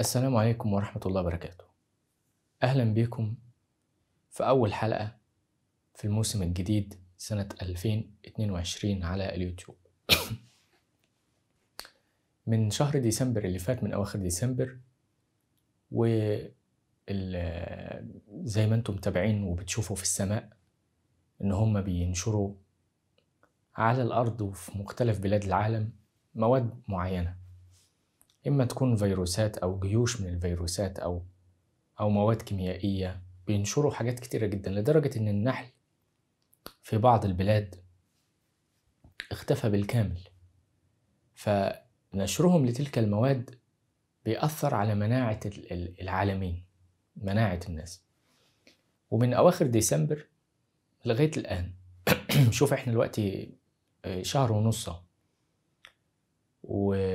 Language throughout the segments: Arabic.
السلام عليكم ورحمة الله وبركاته أهلا بكم في أول حلقة في الموسم الجديد سنة 2022 على اليوتيوب من شهر ديسمبر اللي فات من أواخر ديسمبر و زي ما انتم متابعين وبتشوفوا في السماء ان هم بينشروا على الارض وفي مختلف بلاد العالم مواد معينه إما تكون فيروسات أو جيوش من الفيروسات أو أو مواد كيميائية بينشروا حاجات كتيرة جدا لدرجة إن النحل في بعض البلاد اختفى بالكامل فنشرهم لتلك المواد بيأثر على مناعة العالمين مناعة الناس ومن أواخر ديسمبر لغاية الآن شوف احنا دلوقتي آه، شهر ونص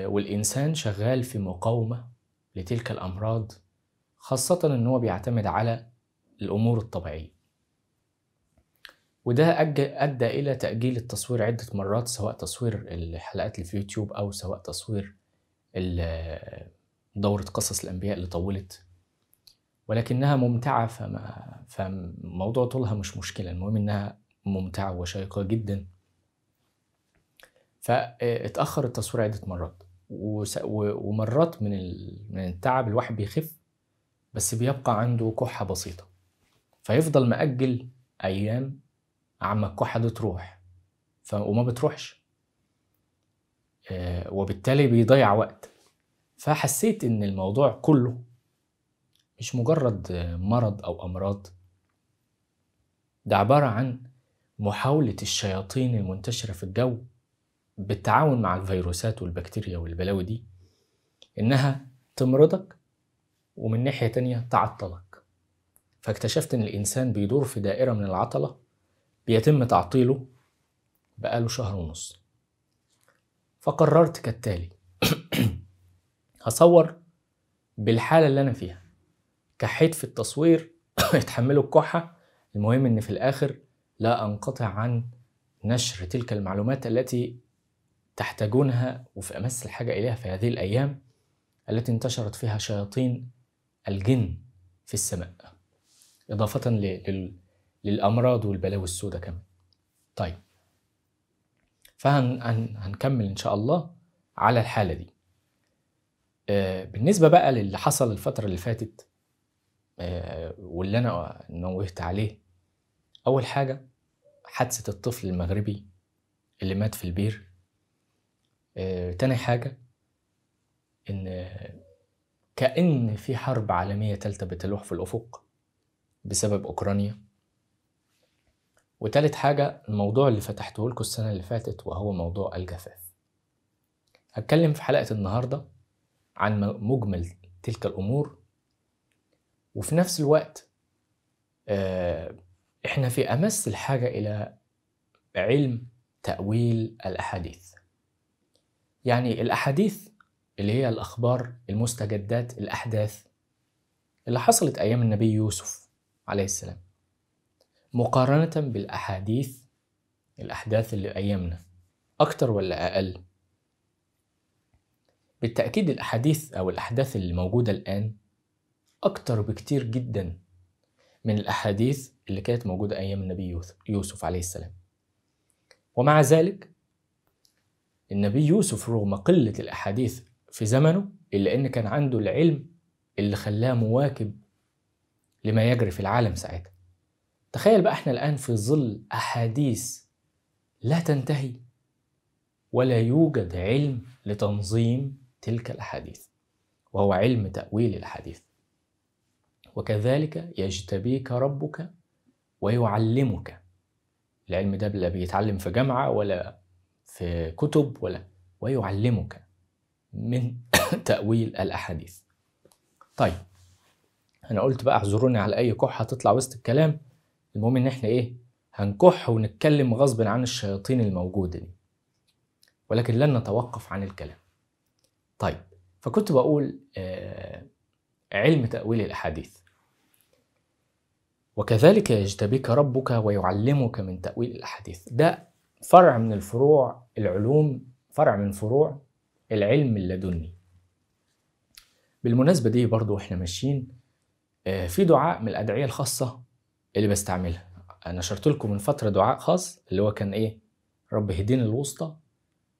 والإنسان شغال في مقاومة لتلك الأمراض خاصة إن هو بيعتمد على الأمور الطبيعية وده أدى إلى تأجيل التصوير عدة مرات سواء تصوير الحلقات اللي في يوتيوب أو سواء تصوير دورة قصص الأنبياء اللي طولت ولكنها ممتعة فما فموضوع طولها مش مشكلة المهم إنها ممتعة وشيقة جدا فاتاخر التصوير عده مرات ومرات من من التعب الواحد بيخف بس بيبقى عنده كحه بسيطه فيفضل مأجل ايام عما الكحه دي تروح وما بتروحش آه، وبالتالي بيضيع وقت فحسيت ان الموضوع كله مش مجرد مرض او امراض ده عباره عن محاوله الشياطين المنتشره في الجو بالتعاون مع الفيروسات والبكتيريا والبلاوي دي إنها تمرضك ومن ناحية تانية تعطلك فاكتشفت إن الإنسان بيدور في دائرة من العطلة بيتم تعطيله بقاله شهر ونص فقررت كالتالي هصور بالحالة اللي أنا فيها كحيت في التصوير يتحملوا الكحة المهم إن في الآخر لا أنقطع عن نشر تلك المعلومات التي تحتاجونها وفي أمس الحاجة إليها في هذه الأيام التي انتشرت فيها شياطين الجن في السماء إضافة للأمراض والبلاوي السوداء كمان طيب فهنكمل إن شاء الله على الحالة دي آه، بالنسبة بقى للي حصل الفترة اللي فاتت آه، واللي أنا نوهت عليه أول حاجة حادثة الطفل المغربي اللي مات في البير آه، تاني حاجة إن كأن في حرب عالمية تالتة بتلوح في الأفق بسبب أوكرانيا وتالت حاجة الموضوع اللي فتحته لكم السنة اللي فاتت وهو موضوع الجفاف هتكلم في حلقة النهاردة عن مجمل تلك الأمور وفي نفس الوقت آه، إحنا في أمس الحاجة إلى علم تأويل الأحاديث يعني الأحاديث اللي هي الأخبار المستجدات الأحداث اللي حصلت أيام النبي يوسف عليه السلام مقارنة بالأحاديث الأحداث اللي أيامنا أكتر ولا أقل؟ بالتأكيد الأحاديث أو الأحداث اللي موجودة الآن أكتر بكتير جدا من الأحاديث اللي كانت موجودة أيام النبي يوسف عليه السلام ومع ذلك النبي يوسف رغم قلة الأحاديث في زمنه إلا أن كان عنده العلم اللي خلاه مواكب لما يجري في العالم ساعتها تخيل بقى احنا الآن في ظل أحاديث لا تنتهي ولا يوجد علم لتنظيم تلك الأحاديث وهو علم تأويل الحديث وكذلك يجتبيك ربك ويعلمك العلم ده لا بيتعلم في جامعة ولا في كتب ولا ويعلمك من تأويل الأحاديث طيب أنا قلت بقى اعذروني على أي كحة تطلع وسط الكلام المهم إن إحنا إيه هنكح ونتكلم غصب عن الشياطين الموجودة دي ولكن لن نتوقف عن الكلام طيب فكنت بقول آه علم تأويل الأحاديث وكذلك يجتبيك ربك ويعلمك من تأويل الأحاديث ده فرع من الفروع العلوم فرع من فروع العلم اللدني بالمناسبة دي برضو واحنا ماشيين آه، في دعاء من الأدعية الخاصة اللي بستعملها نشرت لكم من فترة دعاء خاص اللي هو كان إيه رب هدين الوسطى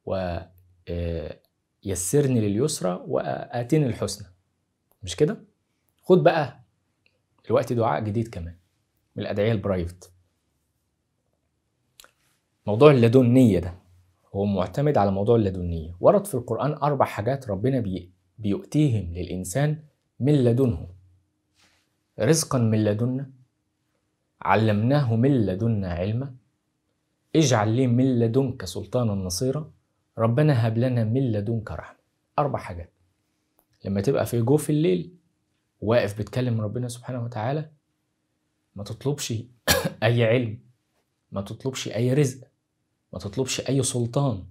ويسرني آه، لليسرى وآتيني الحسنى مش كده؟ خد بقى الوقت دعاء جديد كمان من الأدعية البرايفت موضوع اللادونية ده هو معتمد على موضوع اللادونية ورد في القرآن أربع حاجات ربنا بي بيؤتيهم للإنسان من لدنه رزقا من لدنا علمناه من لدنا علما اجعل لي من لدنك سلطانا نصيرا ربنا هب لنا من لدنك رحمة أربع حاجات لما تبقى في جوف الليل واقف بتكلم ربنا سبحانه وتعالى ما تطلبش أي علم ما تطلبش أي رزق ما تطلبش أي سلطان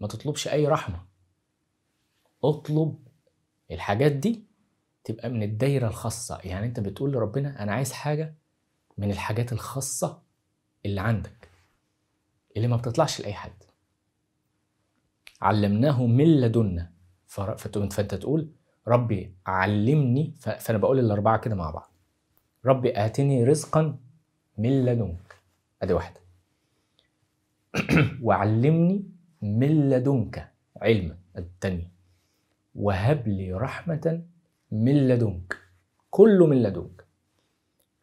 ما تطلبش أي رحمة اطلب الحاجات دي تبقى من الدايرة الخاصة يعني أنت بتقول لربنا أنا عايز حاجة من الحاجات الخاصة اللي عندك اللي ما بتطلعش لأي حد علمناه من لدنا فانت تقول ربي علمني فانا بقول الاربعه كده مع بعض ربي اتني رزقا من لدنك ادي واحده وعلمني من لدنك علما التانية وهب لي رحمة من لدنك كله من لدنك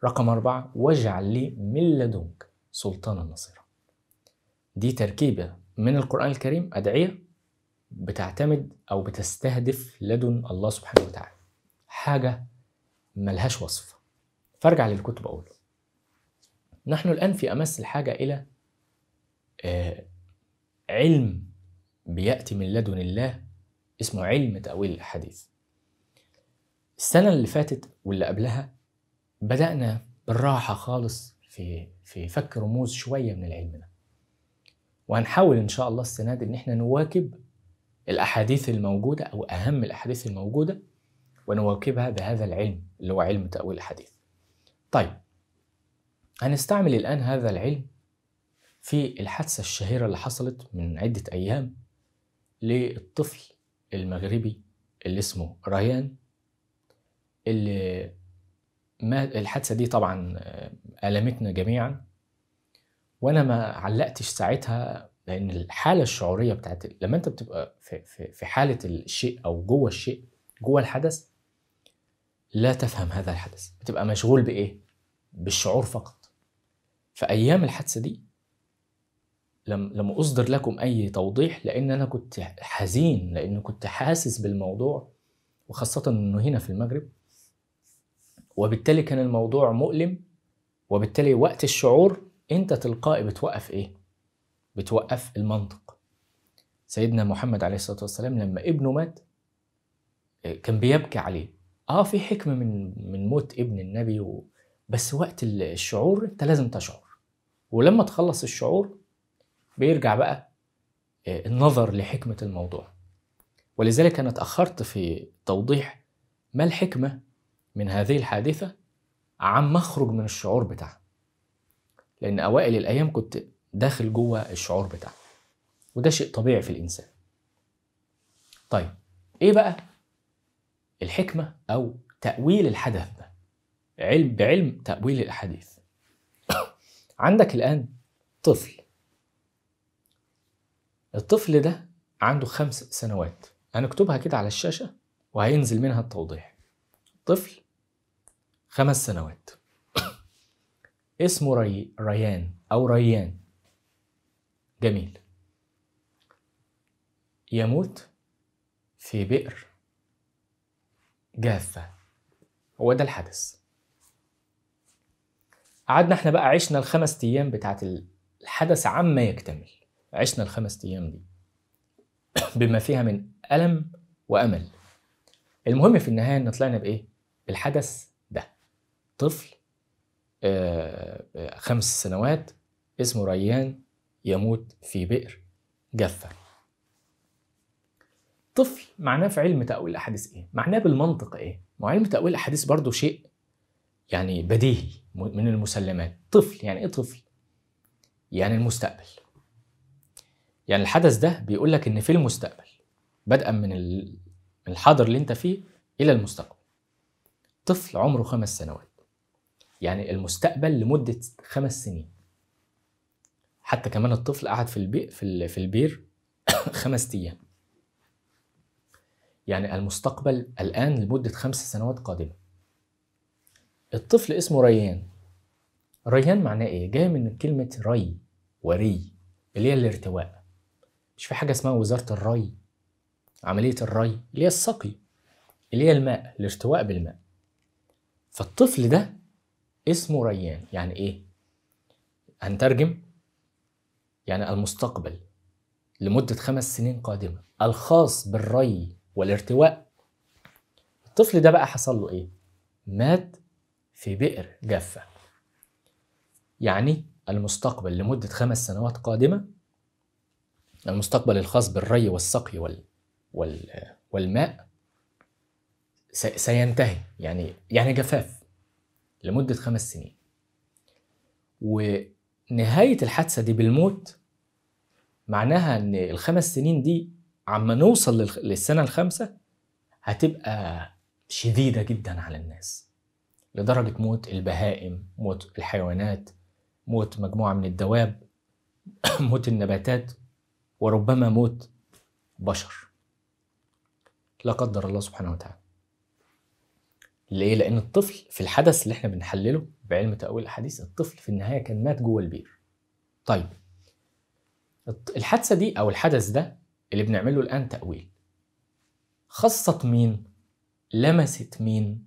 رقم أربعة واجعل لي من لدنك سلطانا نصيرا دي تركيبة من القرآن الكريم أدعية بتعتمد أو بتستهدف لدن الله سبحانه وتعالى حاجة ملهاش وصف فارجع للكتب أقول نحن الآن في أمس الحاجة إلى آه، علم بيأتي من لدن الله اسمه علم تأويل الحديث السنة اللي فاتت واللي قبلها بدأنا بالراحة خالص في في فك رموز شوية من العلم ده وهنحاول إن شاء الله السنة دي إن إحنا نواكب الأحاديث الموجودة أو أهم الأحاديث الموجودة ونواكبها بهذا العلم اللي هو علم تأويل الحديث طيب هنستعمل الآن هذا العلم في الحادثة الشهيرة اللي حصلت من عدة أيام للطفل المغربي اللي اسمه ريان اللي ما الحادثة دي طبعا آه، ألمتنا جميعا وأنا ما علقتش ساعتها لأن الحالة الشعورية بتاعت لما أنت بتبقى في, في, في حالة الشيء أو جوه الشيء جوه الحدث لا تفهم هذا الحدث بتبقى مشغول بإيه؟ بالشعور فقط فأيام الحادثة دي لم لم اصدر لكم اي توضيح لان انا كنت حزين لان كنت حاسس بالموضوع وخاصه انه هنا في المغرب وبالتالي كان الموضوع مؤلم وبالتالي وقت الشعور انت تلقائي بتوقف ايه بتوقف المنطق سيدنا محمد عليه الصلاه والسلام لما ابنه مات كان بيبكي عليه اه في حكمه من من موت ابن النبي و... بس وقت الشعور انت لازم تشعر ولما تخلص الشعور بيرجع بقى آه، النظر لحكمة الموضوع ولذلك أنا تأخرت في توضيح ما الحكمة من هذه الحادثة عما أخرج من الشعور بتاعها لأن أوائل الأيام كنت داخل جوه الشعور بتاعها وده شيء طبيعي في الإنسان طيب إيه بقى الحكمة أو تأويل الحدث ده علم بعلم تأويل الأحاديث عندك الآن طفل الطفل ده عنده خمس سنوات هنكتبها كده على الشاشة وهينزل منها التوضيح طفل خمس سنوات اسمه ري... ريان أو ريان جميل يموت في بئر جافة هو ده الحدث قعدنا احنا بقى عشنا الخمس أيام بتاعت الحدث عما يكتمل عشنا الخمس أيام دي بما فيها من ألم وأمل المهم في النهاية إن طلعنا بإيه؟ بالحدث ده طفل آه، خمس سنوات اسمه ريان يموت في بئر جفة طفل معناه في علم تأويل الأحاديث إيه؟ معناه بالمنطق إيه؟ ما علم تأويل الأحاديث برضه شيء يعني بديهي من المسلمات طفل يعني إيه طفل؟ يعني المستقبل يعني الحدث ده بيقول لك ان في المستقبل بدءا من الحاضر اللي انت فيه الى المستقبل طفل عمره خمس سنوات يعني المستقبل لمدة خمس سنين حتى كمان الطفل قعد في البير في, في البير خمس أيام يعني المستقبل الآن لمدة خمس سنوات قادمة الطفل اسمه ريان ريان معناه إيه؟ جاي من كلمة ري وري اللي هي الارتواء مش في حاجه اسمها وزاره الري عمليه الري اللي هي السقي اللي هي الماء الارتواء بالماء فالطفل ده اسمه ريان يعني ايه هنترجم يعني المستقبل لمدة خمس سنين قادمة الخاص بالري والارتواء الطفل ده بقى حصل له ايه؟ مات في بئر جافة يعني المستقبل لمدة خمس سنوات قادمة المستقبل الخاص بالري والسقي وال وال والماء سينتهي يعني يعني جفاف لمدة خمس سنين ونهاية الحادثة دي بالموت معناها إن الخمس سنين دي عما نوصل للسنة الخامسة هتبقى شديدة جدا على الناس لدرجة موت البهائم موت الحيوانات موت مجموعة من الدواب موت النباتات وربما موت بشر لا قدر الله سبحانه وتعالى ليه لان الطفل في الحدث اللي احنا بنحلله بعلم تاويل الاحاديث الطفل في النهايه كان مات جوه البير طيب الحادثه دي او الحدث ده اللي بنعمله الان تاويل خصت مين لمست مين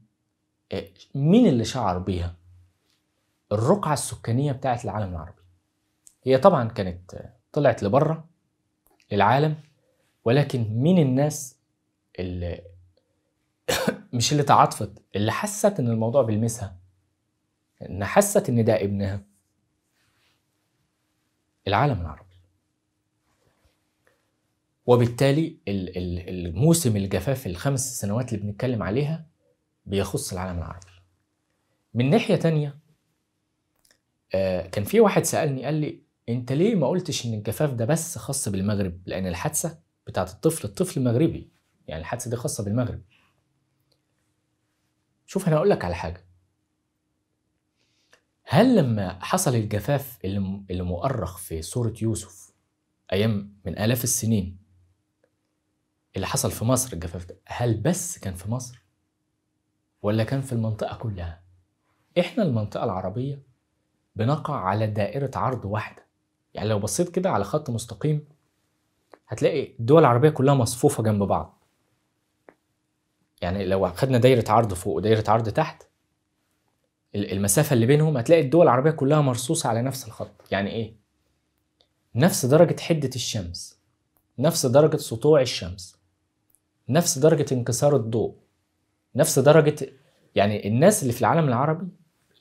آه، مين اللي شعر بيها الرقعه السكانيه بتاعه العالم العربي هي طبعا كانت طلعت لبره للعالم ولكن مين الناس اللي مش اللي تعاطفت اللي حست ان الموضوع بيلمسها ان حست ان ده ابنها العالم العربي وبالتالي الموسم الجفاف الخمس سنوات اللي بنتكلم عليها بيخص العالم العربي من ناحية تانية آه، كان في واحد سألني قال لي انت ليه ما قلتش ان الجفاف ده بس خاص بالمغرب لان الحادثه بتاعت الطفل الطفل مغربي يعني الحادثه دي خاصه بالمغرب شوف انا هقول لك على حاجه هل لما حصل الجفاف اللي مؤرخ في سوره يوسف ايام من الاف السنين اللي حصل في مصر الجفاف ده هل بس كان في مصر ولا كان في المنطقه كلها احنا المنطقه العربيه بنقع على دائره عرض واحده يعني لو بصيت كده على خط مستقيم هتلاقي الدول العربية كلها مصفوفة جنب بعض يعني لو خدنا دايرة عرض فوق ودايرة عرض تحت المسافة اللي بينهم هتلاقي الدول العربية كلها مرصوصة على نفس الخط يعني ايه؟ نفس درجة حدة الشمس نفس درجة سطوع الشمس نفس درجة انكسار الضوء نفس درجة يعني الناس اللي في العالم العربي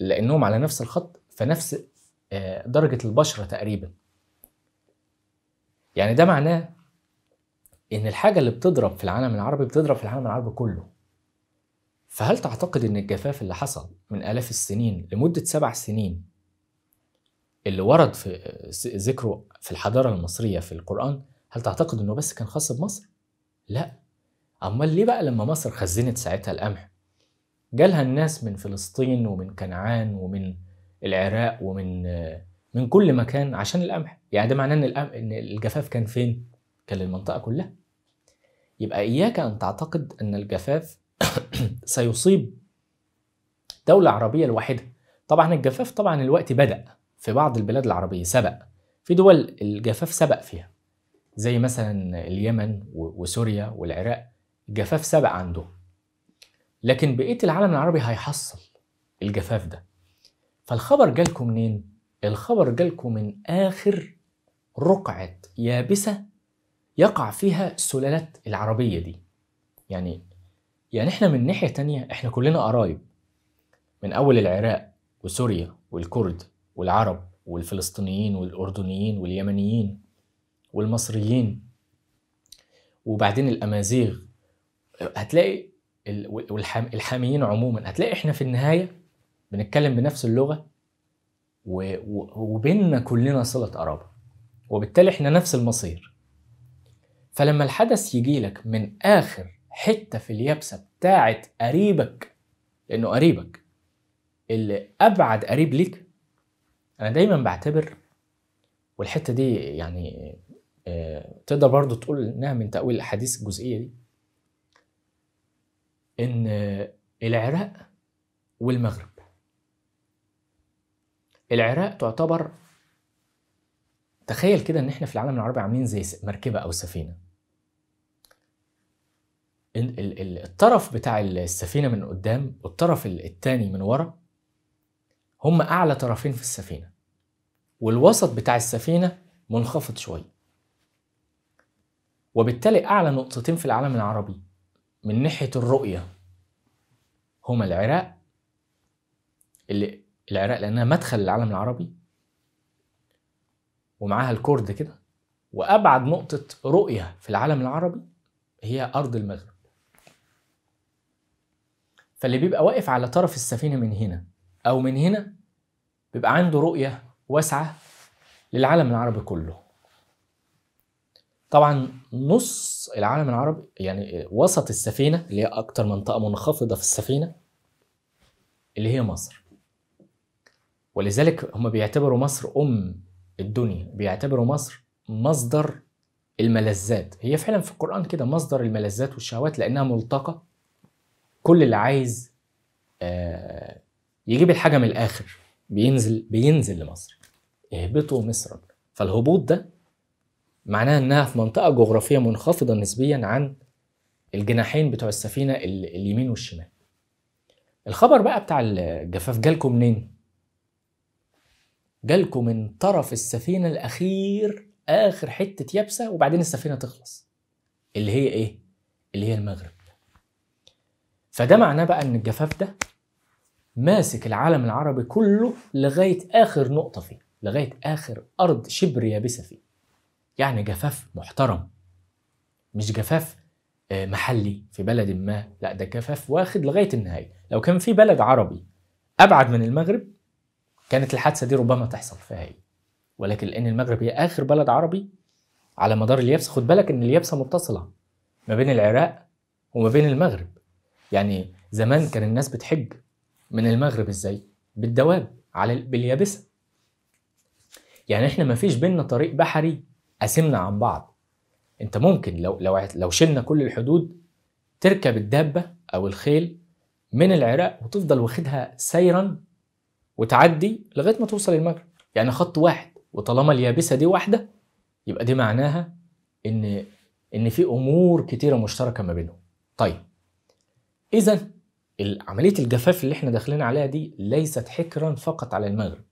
لأنهم على نفس الخط فنفس آه، درجة البشرة تقريبا يعني ده معناه ان الحاجة اللي بتضرب في العالم العربي بتضرب في العالم العربي كله فهل تعتقد ان الجفاف اللي حصل من آلاف السنين لمدة سبع سنين اللي ورد في آه، ذكره في الحضارة المصرية في القرآن هل تعتقد انه بس كان خاص بمصر؟ لا امال ليه بقى لما مصر خزنت ساعتها القمح جالها الناس من فلسطين ومن كنعان ومن العراق ومن من كل مكان عشان القمح يعني ده معناه ان ان الجفاف كان فين كان للمنطقه كلها يبقى اياك ان تعتقد ان الجفاف سيصيب دولة عربية لوحدها طبعا الجفاف طبعا الوقت بدأ في بعض البلاد العربية سبق في دول الجفاف سبق فيها زي مثلا اليمن وسوريا والعراق الجفاف سبق عندهم لكن بقية العالم العربي هيحصل الجفاف ده فالخبر جالكم منين؟ الخبر جالكم من آخر رقعة يابسة يقع فيها السلالات العربية دي يعني يعني احنا من ناحية تانية احنا كلنا قرايب من أول العراق وسوريا والكرد والعرب والفلسطينيين والأردنيين واليمنيين والمصريين وبعدين الأمازيغ هتلاقي والحاميين عموما هتلاقي احنا في النهاية بنتكلم بنفس اللغه وبيننا كلنا صله قرابه وبالتالي احنا نفس المصير فلما الحدث يجي لك من اخر حته في اليابسه بتاعه قريبك لانه قريبك اللي ابعد قريب ليك انا دايما بعتبر والحته دي يعني آه، تقدر برضو تقول انها من تاويل الاحاديث الجزئيه دي ان العراق والمغرب العراق تعتبر تخيل كده ان احنا في العالم العربي عاملين زي مركبه او سفينه الطرف بتاع السفينه من قدام والطرف الثاني من ورا هم اعلى طرفين في السفينه والوسط بتاع السفينه منخفض شويه وبالتالي اعلى نقطتين في العالم العربي من ناحيه الرؤيه هما العراق اللي العراق لانها مدخل العالم العربي ومعاها الكرد كده وابعد نقطه رؤيه في العالم العربي هي ارض المغرب فاللي بيبقى واقف على طرف السفينه من هنا او من هنا بيبقى عنده رؤيه واسعه للعالم العربي كله طبعا نص العالم العربي يعني وسط السفينه اللي هي اكتر منطقه منخفضه في السفينه اللي هي مصر ولذلك هم بيعتبروا مصر أم الدنيا بيعتبروا مصر مصدر الملذات هي فعلا في القرآن كده مصدر الملذات والشهوات لأنها ملتقى كل اللي عايز آه، يجيب الحاجة من الآخر بينزل بينزل لمصر اهبطوا مصرا فالهبوط ده معناها انها في منطقه جغرافيه منخفضه نسبيا عن الجناحين بتوع السفينه اليمين والشمال الخبر بقى بتاع الجفاف جالكم منين جالكم من طرف السفينة الأخير آخر حتة يابسة وبعدين السفينة تخلص اللي هي إيه؟ اللي هي المغرب فده معناه بقى إن الجفاف ده ماسك العالم العربي كله لغاية آخر نقطة فيه لغاية آخر أرض شبر يابسة فيه يعني جفاف محترم مش جفاف آه، محلي في بلد ما لا ده جفاف واخد لغاية النهاية لو كان في بلد عربي أبعد من المغرب كانت الحادثه دي ربما تحصل فيها ايه ولكن لان المغرب هي اخر بلد عربي على مدار اليابسه خد بالك ان اليابسه متصله ما بين العراق وما بين المغرب يعني زمان كان الناس بتحج من المغرب ازاي بالدواب على باليابسه يعني احنا ما فيش بينا طريق بحري قاسمنا عن بعض انت ممكن لو لو لو شلنا كل الحدود تركب الدابه او الخيل من العراق وتفضل واخدها سيرا وتعدي لغايه ما توصل المجرى يعني خط واحد وطالما اليابسه دي واحده يبقى دي معناها ان ان في امور كتيره مشتركه ما بينهم طيب اذا عمليه الجفاف اللي احنا داخلين عليها دي ليست حكرا فقط على المغرب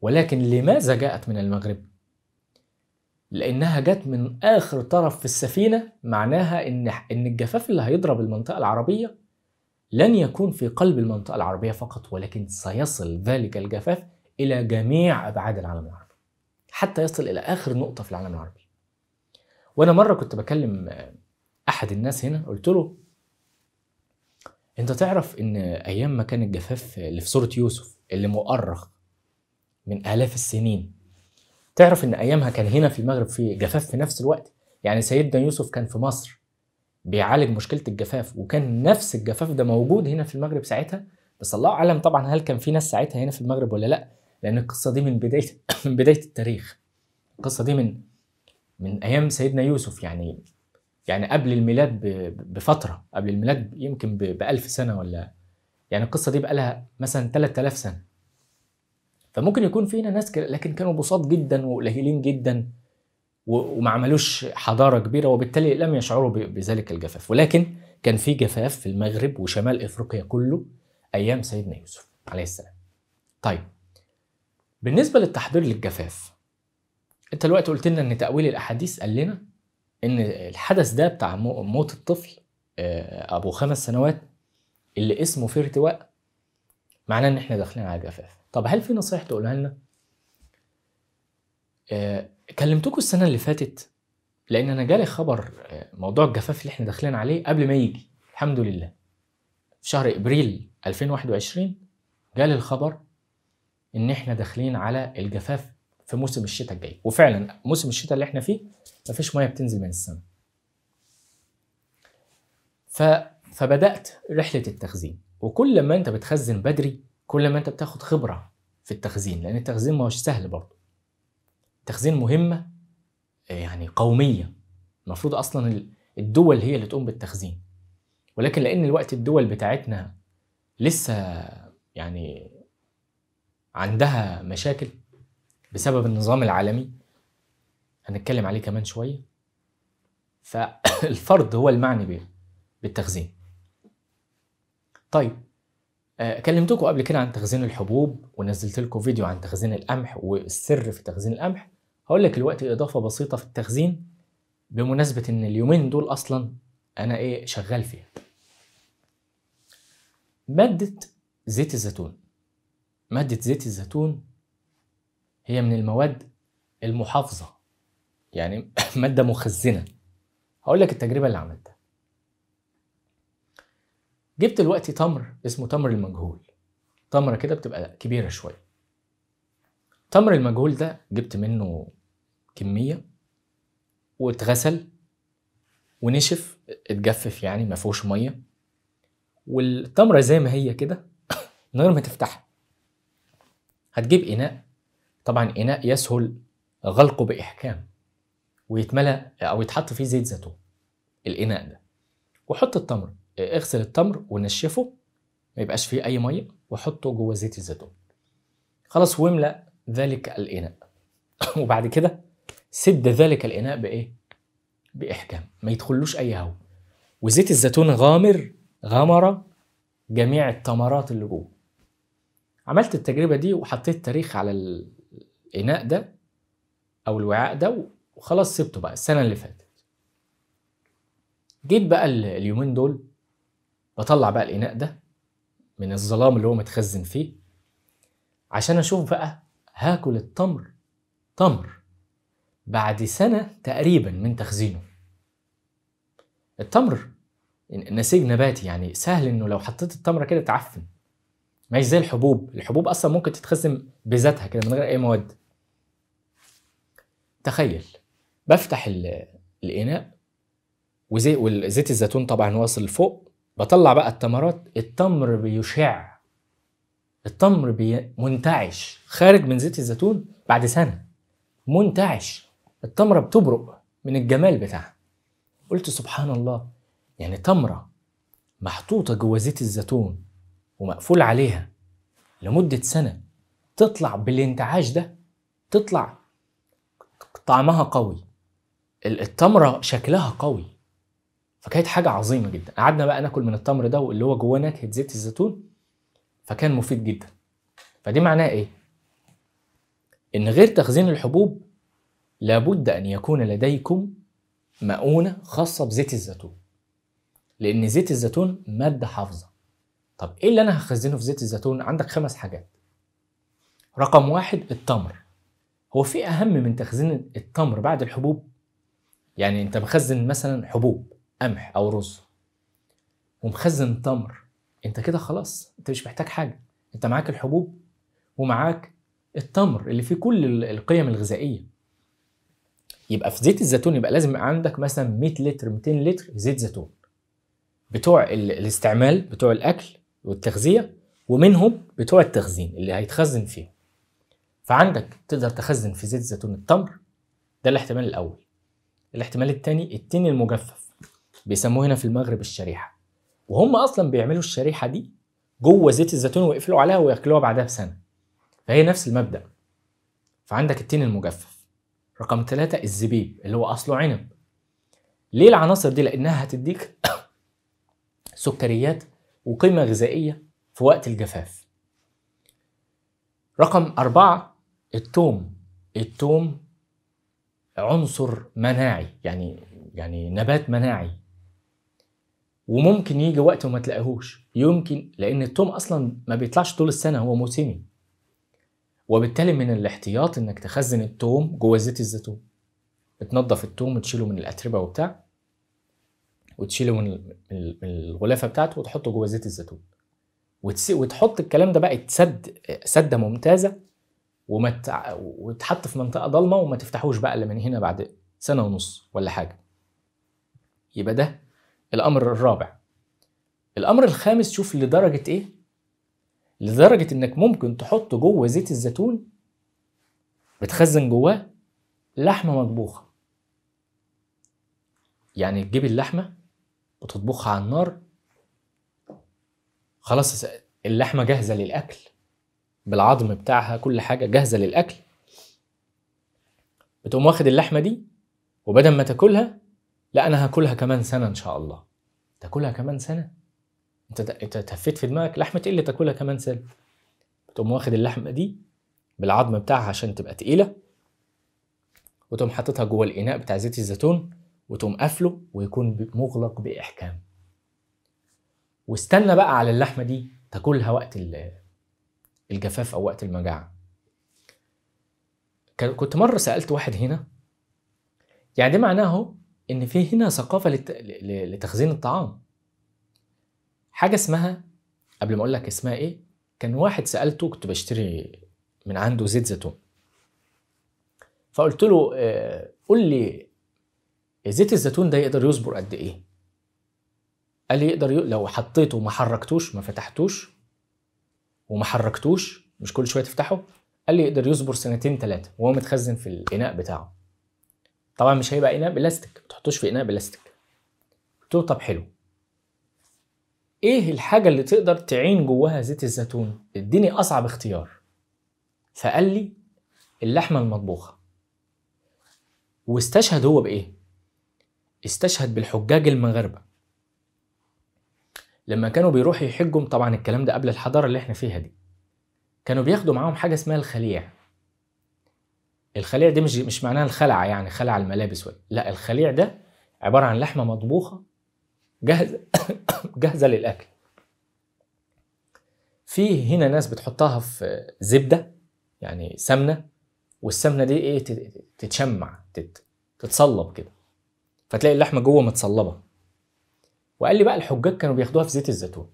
ولكن لماذا جاءت من المغرب لانها جت من اخر طرف في السفينه معناها ان ان الجفاف اللي هيضرب المنطقه العربيه لن يكون في قلب المنطقة العربية فقط ولكن سيصل ذلك الجفاف إلى جميع أبعاد العالم العربي حتى يصل إلى آخر نقطة في العالم العربي وأنا مرة كنت بكلم أحد الناس هنا قلت له أنت تعرف إن أيام ما كان الجفاف اللي في سورة يوسف اللي مؤرخ من آلاف السنين تعرف إن أيامها كان هنا في المغرب في جفاف في نفس الوقت يعني سيدنا يوسف كان في مصر بيعالج مشكله الجفاف وكان نفس الجفاف ده موجود هنا في المغرب ساعتها بس الله اعلم طبعا هل كان في ناس ساعتها هنا في المغرب ولا لا لان القصه دي من بدايه من بدايه التاريخ القصه دي من من ايام سيدنا يوسف يعني يعني قبل الميلاد بفتره قبل الميلاد يمكن ب 1000 سنه ولا يعني القصه دي بقى لها مثلا 3000 سنه فممكن يكون في هنا ناس لكن كانوا بساط جدا وقليلين جدا وما عملوش حضاره كبيره وبالتالي لم يشعروا بذلك الجفاف ولكن كان في جفاف في المغرب وشمال افريقيا كله ايام سيدنا يوسف عليه السلام طيب بالنسبه للتحضير للجفاف انت دلوقتي قلت لنا ان تاويل الاحاديث قال لنا ان الحدث ده بتاع موت الطفل آه، ابو خمس سنوات اللي اسمه في ارتواء معناه ان احنا داخلين على جفاف طب هل في نصيحة تقولها لنا آه، كلمتكم السنه اللي فاتت لان انا جالي خبر آه، موضوع الجفاف اللي احنا داخلين عليه قبل ما يجي الحمد لله في شهر ابريل 2021 جالي الخبر ان احنا داخلين على الجفاف في موسم الشتاء الجاي وفعلا موسم الشتاء اللي احنا فيه مفيش ميه بتنزل من السماء ف... فبدات رحله التخزين وكل ما انت بتخزن بدري كل ما انت بتاخد خبره في التخزين لان التخزين ما هوش سهل برضه تخزين مهمه آه، يعني قوميه المفروض اصلا الدول هي اللي تقوم بالتخزين ولكن لان الوقت الدول بتاعتنا لسه يعني عندها مشاكل بسبب النظام العالمي هنتكلم عليه كمان شويه فالفرد هو المعني بالتخزين طيب آه، كلمتكم قبل كده عن تخزين الحبوب ونزلت لكم فيديو عن تخزين القمح والسر في تخزين القمح هقول لك الوقت اضافه بسيطه في التخزين بمناسبه ان اليومين دول اصلا انا ايه شغال فيها ماده زيت الزيتون ماده زيت الزيتون هي من المواد المحافظه يعني ماده مخزنه هقول لك التجربه اللي عملتها جبت دلوقتي تمر اسمه تمر المجهول تمره كده بتبقى كبيره شويه تمر المجهول ده جبت منه كميه واتغسل ونشف اتجفف يعني ما فيهوش ميه والتمره زي ما هي كده من غير ما تفتحها هتجيب اناء طبعا اناء يسهل غلقه باحكام ويتملى او يتحط فيه زيت زيتون الاناء ده وحط التمر اغسل التمر ونشفه ما يبقاش فيه اي ميه وحطه جوه زيت الزيتون خلاص واملا ذلك الاناء وبعد كده سد ذلك الإناء بإيه؟ بإحكام ما يدخلوش أي هواء وزيت الزيتون غامر غمر جميع التمرات اللي جوه عملت التجربة دي وحطيت تاريخ على الإناء ده أو الوعاء ده وخلاص سبته بقى السنة اللي فاتت جيت بقى اليومين دول بطلع بقى الإناء ده من الظلام اللي هو متخزن فيه عشان أشوف بقى هاكل التمر تمر بعد سنة تقريبا من تخزينه التمر نسيج نباتي يعني سهل انه لو حطيت التمره كده تعفن ماشي زي الحبوب الحبوب اصلا ممكن تتخزن بذاتها كده من غير اي مواد تخيل بفتح الاناء وزي الزيتون طبعا واصل لفوق بطلع بقى التمرات التمر بيشع التمر منتعش خارج من زيت الزيتون بعد سنه منتعش التمرة بتبرق من الجمال بتاعها قلت سبحان الله يعني تمرة محطوطة جوه زيت الزيتون ومقفول عليها لمدة سنة تطلع بالانتعاش ده تطلع طعمها قوي التمرة شكلها قوي فكانت حاجة عظيمة جدا قعدنا بقى ناكل من التمر ده واللي هو جواه نكهة زيت الزيتون فكان مفيد جدا فدي معناه ايه؟ ان غير تخزين الحبوب لابد أن يكون لديكم مؤونة خاصة بزيت الزيتون لأن زيت الزيتون مادة حافظة طب إيه اللي أنا هخزنه في زيت الزيتون؟ عندك خمس حاجات رقم واحد التمر هو في أهم من تخزين التمر بعد الحبوب؟ يعني أنت مخزن مثلا حبوب قمح أو رز ومخزن تمر أنت كده خلاص أنت مش محتاج حاجة أنت معاك الحبوب ومعاك التمر اللي فيه كل القيم الغذائية يبقى في زيت الزيتون يبقى لازم عندك مثلا 100 لتر 200 لتر زيت زيتون بتوع الاستعمال بتوع الاكل والتغذيه ومنهم بتوع التخزين اللي هيتخزن فيهم فعندك تقدر تخزن في زيت الزيتون التمر ده الاحتمال الاول الاحتمال الثاني التين المجفف بيسموه هنا في المغرب الشريحه وهم اصلا بيعملوا الشريحه دي جوه زيت الزيتون ويقفلوا عليها وياكلوها بعدها بسنه فهي نفس المبدا فعندك التين المجفف رقم ثلاثة الزبيب اللي هو أصله عنب ليه العناصر دي لأنها هتديك سكريات وقيمة غذائية في وقت الجفاف رقم أربعة التوم التوم عنصر مناعي يعني يعني نبات مناعي وممكن يجي وقت وما تلاقيهوش يمكن لان التوم اصلا ما بيطلعش طول السنه هو موسمي وبالتالي من الاحتياط انك تخزن التوم جوه زيت الزيتون بتنضف التوم وتشيله من الاتربه وبتاع وتشيله من الغلافه بتاعته وتحطه جوه زيت الزيتون وتحط الكلام ده بقى تسد سده ممتازه وما وتحط في منطقه ضلمه وما تفتحوش بقى الا من هنا بعد سنه ونص ولا حاجه يبقى ده الامر الرابع الامر الخامس شوف لدرجه ايه لدرجة انك ممكن تحط جوه زيت الزيتون بتخزن جواه لحمة مطبوخة يعني تجيب اللحمة وتطبخها على النار خلاص اللحمة جاهزة للأكل بالعظم بتاعها كل حاجة جاهزة للأكل بتقوم واخد اللحمة دي وبدل ما تاكلها لا أنا هاكلها كمان سنة إن شاء الله تاكلها كمان سنة انت انت تهفيت في دماغك لحمه ايه اللي تاكلها كمان سالب تقوم واخد اللحمه دي بالعظم بتاعها عشان تبقى تقيله وتقوم حاططها جوه الاناء بتاع زيت الزيتون وتقوم قافله ويكون مغلق باحكام واستنى بقى على اللحمه دي تاكلها وقت الجفاف او وقت المجاعه كنت مره سالت واحد هنا يعني ده معناه ان في هنا ثقافه لتخزين الطعام حاجه اسمها قبل ما اقول لك اسمها ايه كان واحد سالته كنت بشتري من عنده زيت زيتون فقلت له آه، قول لي زيت الزيتون ده يقدر يصبر قد ايه قال لي يقدر ي... لو حطيته وما حركتوش ما فتحتوش وما حركتوش مش كل شويه تفتحه قال لي يقدر يصبر سنتين ثلاثه وهو متخزن في الاناء بتاعه طبعا مش هيبقى اناء بلاستيك ما تحطوش في اناء بلاستيك قلت له طب حلو ايه الحاجه اللي تقدر تعين جواها زيت الزيتون اديني اصعب اختيار فقال لي اللحمه المطبوخه واستشهد هو بايه استشهد بالحجاج المغاربه لما كانوا بيروحوا يحجوا طبعا الكلام ده قبل الحضاره اللي احنا فيها دي كانوا بياخدوا معاهم حاجه اسمها الخليع الخليع دي مش مش معناها الخلعه يعني خلع الملابس ولا لا الخليع ده عباره عن لحمه مطبوخه جاهزه جاهزه للاكل في هنا ناس بتحطها في زبده يعني سمنه والسمنه دي ايه تتشمع تتصلب كده فتلاقي اللحمه جوه متصلبه وقال لي بقى الحجاج كانوا بياخدوها في زيت الزيتون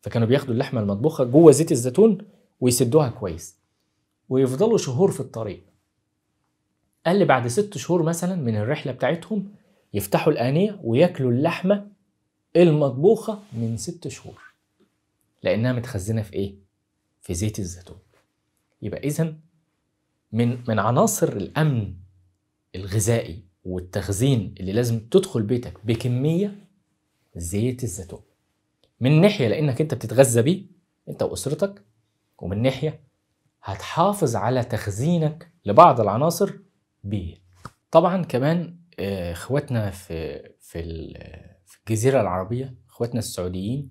فكانوا بياخدوا اللحمه المطبوخه جوه زيت الزيتون ويسدوها كويس ويفضلوا شهور في الطريق قال لي بعد ست شهور مثلا من الرحله بتاعتهم يفتحوا الانيه وياكلوا اللحمه المطبوخة من ست شهور لأنها متخزنة في إيه؟ في زيت الزيتون يبقى إذا من من عناصر الأمن الغذائي والتخزين اللي لازم تدخل بيتك بكمية زيت الزيتون من ناحية لأنك أنت بتتغذى بيه أنت وأسرتك ومن ناحية هتحافظ على تخزينك لبعض العناصر بيه طبعا كمان آه، اخواتنا في في في الجزيرة العربية اخواتنا السعوديين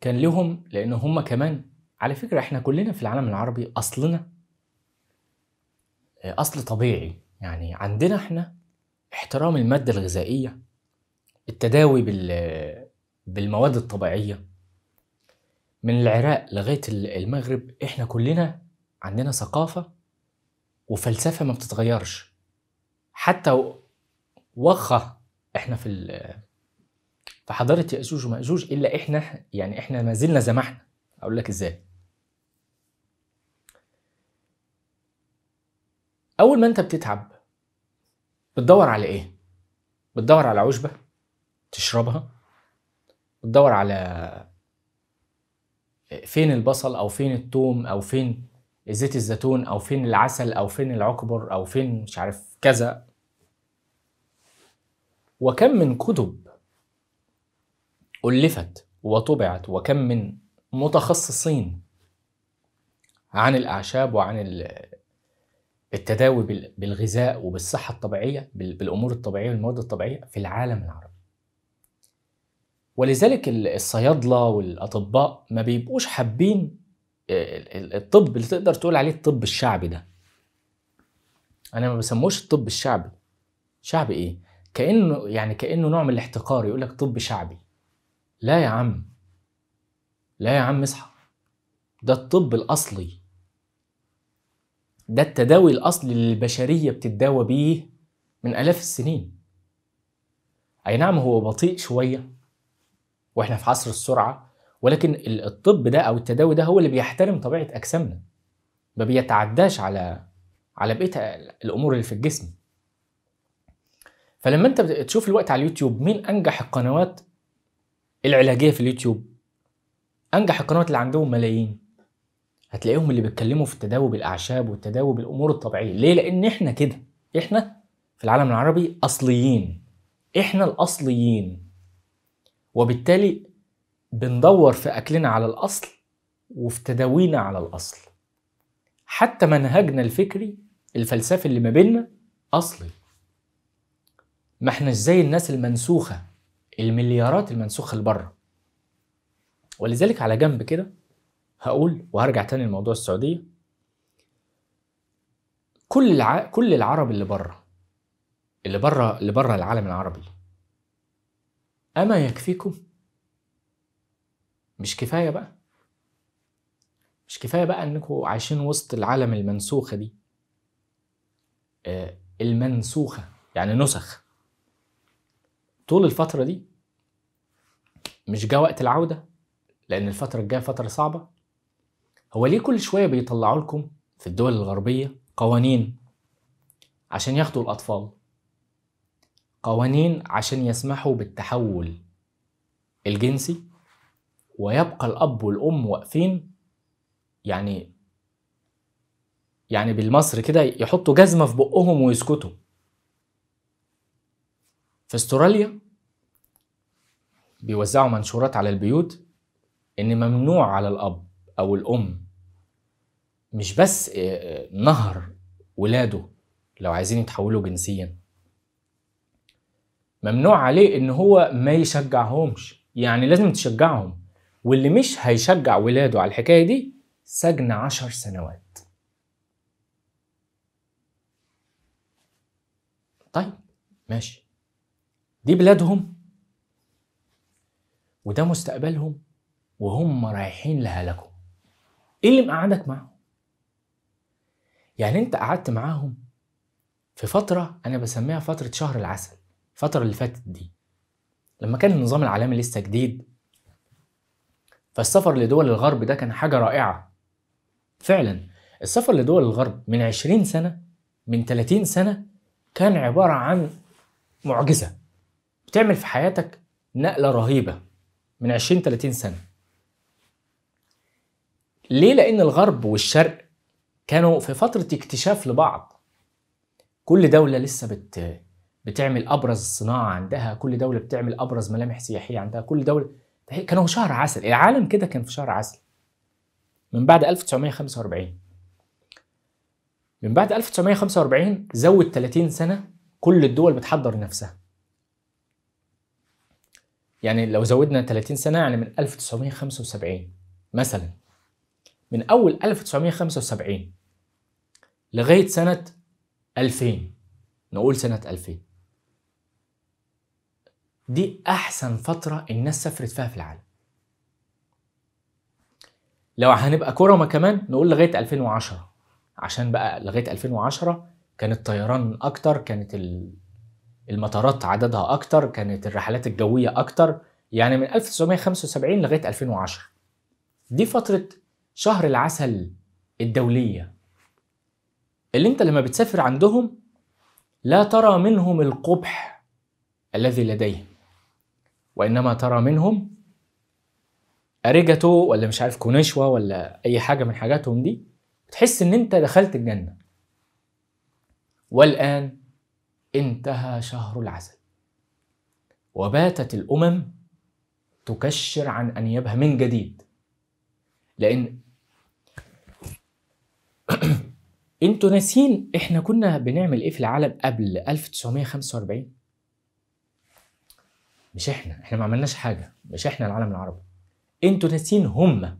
كان لهم لان هم كمان على فكرة احنا كلنا في العالم العربي اصلنا آه، اصل طبيعي يعني عندنا احنا احترام المادة الغذائية التداوي بال بالمواد الطبيعية من العراق لغاية المغرب احنا كلنا عندنا ثقافة وفلسفة ما بتتغيرش حتى وخة احنا في في حضاره ياجوج وماجوج الا احنا يعني احنا ما زلنا زي ما احنا اقول لك ازاي اول ما انت بتتعب بتدور على ايه بتدور على عشبه تشربها بتدور على فين البصل او فين الثوم او فين زيت الزيتون او فين العسل او فين العكبر او فين مش عارف كذا وكم من كتب ألفت وطبعت وكم من متخصصين عن الأعشاب وعن التداوي بالغذاء وبالصحة الطبيعية بالأمور الطبيعية والمواد الطبيعية في العالم العربي ولذلك الصيادلة والأطباء ما بيبقوش حابين آه، الطب اللي تقدر تقول عليه الطب الشعبي ده أنا ما بسموش الطب الشعبي شعبي إيه؟ كانه يعني كانه نوع من الاحتقار يقول لك طب شعبي لا يا عم لا يا عم اصحى ده الطب الاصلي ده التداوي الاصلي اللي البشريه بتتداوى بيه من الاف السنين اي نعم هو بطيء شويه واحنا في عصر السرعه ولكن الطب ده او التداوي ده هو اللي بيحترم طبيعه اجسامنا ما بيتعداش على على بقيه الامور اللي في الجسم فلما انت تشوف الوقت على اليوتيوب مين انجح القنوات العلاجيه في اليوتيوب انجح القنوات اللي عندهم ملايين هتلاقيهم اللي بيتكلموا في التداوي الاعشاب والتداوي بالامور الطبيعيه ليه لان احنا كده احنا في العالم العربي اصليين احنا الاصليين وبالتالي بندور في اكلنا على الاصل وفي تداوينا على الاصل حتى منهجنا الفكري الفلسفي اللي ما بيننا اصلي ما احناش زي الناس المنسوخه المليارات المنسوخه لبره ولذلك على جنب كده هقول وهرجع تاني لموضوع السعوديه كل الع... كل العرب اللي بره اللي بره اللي بره العالم العربي اما يكفيكم مش كفايه بقى مش كفايه بقى انكم عايشين وسط العالم المنسوخه دي آه المنسوخه يعني نسخ طول الفترة دي مش جا وقت العودة لأن الفترة الجاية فترة صعبة هو ليه كل شوية بيطلعوا لكم في الدول الغربية قوانين عشان ياخدوا الأطفال قوانين عشان يسمحوا بالتحول الجنسي ويبقى الأب والأم واقفين يعني يعني بالمصر كده يحطوا جزمة في بقهم ويسكتوا في استراليا بيوزعوا منشورات على البيوت ان ممنوع على الاب او الام مش بس آه، آه، نهر ولاده لو عايزين يتحولوا جنسيا ممنوع عليه ان هو ما يشجعهمش يعني لازم تشجعهم واللي مش هيشجع ولاده على الحكايه دي سجن عشر سنوات طيب ماشي دي بلادهم وده مستقبلهم وهم رايحين لهلكوا ايه اللي مقعدك معاهم يعني انت قعدت معاهم في فترة أنا بسميها فترة شهر العسل الفترة اللي فاتت دي لما كان النظام العالمي لسه جديد فالسفر لدول الغرب ده كان حاجة رائعة فعلا السفر لدول الغرب من 20 سنة من 30 سنة كان عبارة عن معجزة بتعمل في حياتك نقله رهيبه من 20 30 سنه ليه لان الغرب والشرق كانوا في فتره اكتشاف لبعض كل دوله لسه بت بتعمل ابرز صناعه عندها كل دوله بتعمل ابرز ملامح سياحيه عندها كل دوله كانوا شهر عسل العالم كده كان في شهر عسل من بعد 1945 من بعد 1945 زود 30 سنه كل الدول بتحضر نفسها يعني لو زودنا 30 سنه يعني من 1975 مثلا من اول 1975 لغايه سنه 2000 نقول سنه 2000 دي احسن فتره الناس سافرت فيها في العالم لو هنبقى كرمة كمان نقول لغاية 2010 عشان بقى لغاية 2010 كان الطيران أكتر كانت المطارات عددها اكتر كانت الرحلات الجويه اكتر يعني من 1975 لغايه 2010 دي فتره شهر العسل الدوليه اللي انت لما بتسافر عندهم لا ترى منهم القبح الذي لديهم وانما ترى منهم اريجاتو ولا مش عارف كونيشوا ولا اي حاجه من حاجاتهم دي تحس ان انت دخلت الجنه والان انتهى شهر العسل وباتت الامم تكشر عن انيابها من جديد لان انتوا ناسين احنا كنا بنعمل ايه في العالم قبل 1945 مش احنا احنا ما عملناش حاجه مش احنا العالم العربي انتوا ناسين هم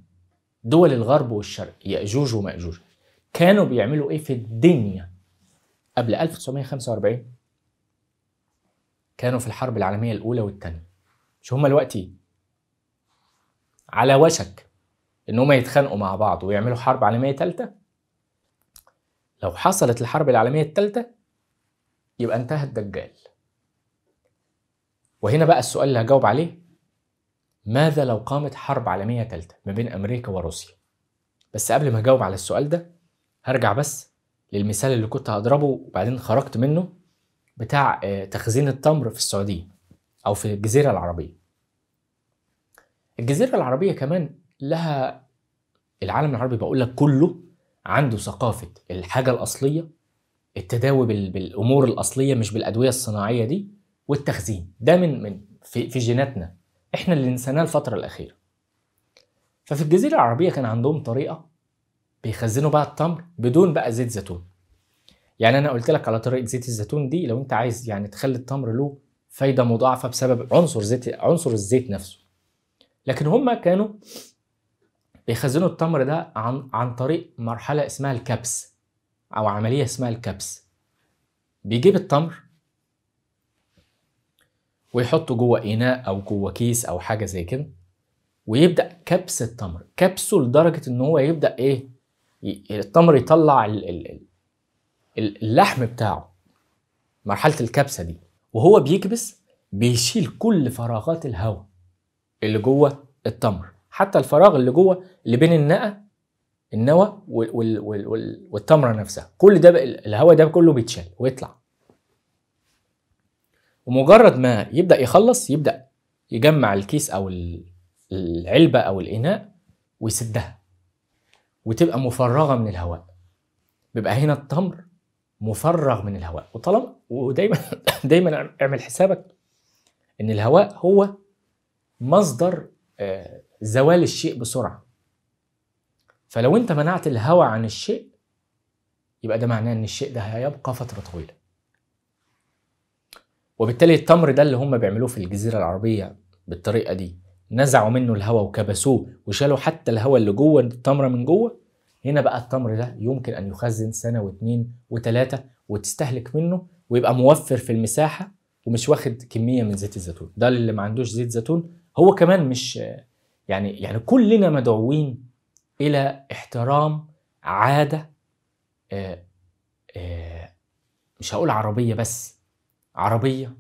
دول الغرب والشرق ياجوج وماجوج كانوا بيعملوا ايه في الدنيا قبل 1945 كانوا في الحرب العالمية الأولى والثانية مش هما الوقتي على وشك إن هما يتخانقوا مع بعض ويعملوا حرب عالمية ثالثة لو حصلت الحرب العالمية الثالثة يبقى انتهى الدجال وهنا بقى السؤال اللي هجاوب عليه ماذا لو قامت حرب عالمية ثالثة ما بين أمريكا وروسيا؟ بس قبل ما أجاوب على السؤال ده هرجع بس للمثال اللي كنت هضربه وبعدين خرجت منه بتاع آه، تخزين التمر في السعوديه او في الجزيره العربيه الجزيره العربيه كمان لها العالم العربي بقول لك كله عنده ثقافه الحاجه الاصليه التداوي بالامور الاصليه مش بالادويه الصناعيه دي والتخزين ده من من في, في جيناتنا احنا اللي نسيناه الفتره الاخيره ففي الجزيره العربيه كان عندهم طريقه بيخزنوا بقى التمر بدون بقى زيت زيتون يعني انا قلت لك على طريقه زيت الزيتون دي لو انت عايز يعني تخلي التمر له فايده مضاعفه بسبب عنصر زيت عنصر الزيت نفسه لكن هم كانوا بيخزنوا التمر ده عن عن طريق مرحله اسمها الكبس او عمليه اسمها الكبس بيجيب التمر ويحطه جوه اناء او جوه كيس او حاجه زي كده ويبدا كبس التمر كبسه لدرجه ان هو يبدا ايه التمر يطلع ال ال اللحم بتاعه مرحله الكبسه دي وهو بيكبس بيشيل كل فراغات الهواء اللي جوه التمر حتى الفراغ اللي جوه اللي بين النقى النوى والتمره نفسها كل ده الهواء ده كله بيتشال ويطلع ومجرد ما يبدا يخلص يبدا يجمع الكيس او العلبه او الاناء ويسدها وتبقى مفرغه من الهواء بيبقى هنا التمر مفرغ من الهواء وطالما ودايما دايما اعمل حسابك ان الهواء هو مصدر آه، زوال الشيء بسرعه فلو انت منعت الهواء عن الشيء يبقى ده معناه ان الشيء ده هيبقى فتره طويله وبالتالي التمر ده اللي هم بيعملوه في الجزيره العربيه بالطريقه دي نزعوا منه الهواء وكبسوه وشالوا حتى الهواء اللي جوه التمره من جوه هنا بقى التمر ده يمكن أن يخزن سنة واثنين وثلاثة وتستهلك منه ويبقى موفر في المساحة ومش واخد كمية من زيت الزيتون ده اللي ما عندوش زيت زيتون هو كمان مش يعني يعني كلنا مدعوين إلى احترام عادة آه، آه، مش هقول عربية بس عربية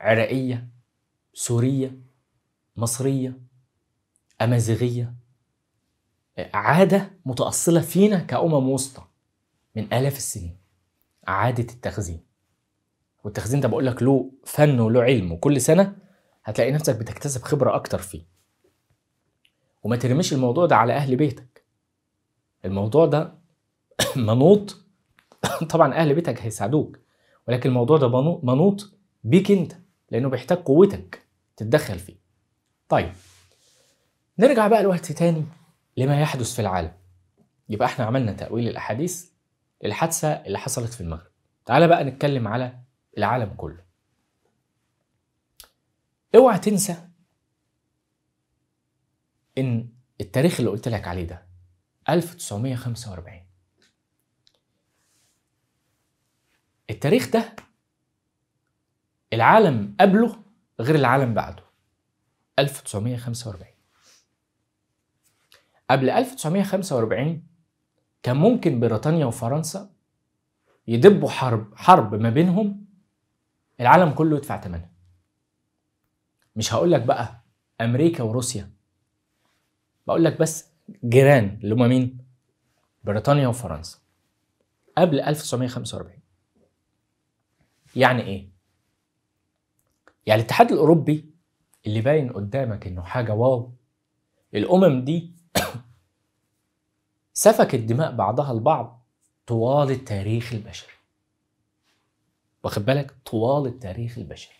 عراقية سورية مصرية أمازيغية عادة متأصلة فينا كأمم وسطى من آلاف السنين عادة التخزين والتخزين ده بقول لك له فن وله علم وكل سنة هتلاقي نفسك بتكتسب خبرة أكتر فيه وما ترميش الموضوع ده على أهل بيتك الموضوع ده منوط طبعا أهل بيتك هيساعدوك ولكن الموضوع ده منوط بيك أنت لأنه بيحتاج قوتك تتدخل فيه طيب نرجع بقى لوقت تاني لما يحدث في العالم يبقى احنا عملنا تأويل الأحاديث للحادثة اللي حصلت في المغرب تعال بقى نتكلم على العالم كله اوعى تنسى ان التاريخ اللي قلت لك عليه ده 1945 التاريخ ده العالم قبله غير العالم بعده 1945 قبل 1945 كان ممكن بريطانيا وفرنسا يدبوا حرب حرب ما بينهم العالم كله يدفع ثمنها مش هقول لك بقى امريكا وروسيا بقول لك بس جيران اللي هم مين بريطانيا وفرنسا قبل 1945 يعني ايه يعني الاتحاد الاوروبي اللي باين قدامك انه حاجه واو الامم دي سفكت دماء بعضها البعض طوال التاريخ البشري واخد بالك طوال التاريخ البشري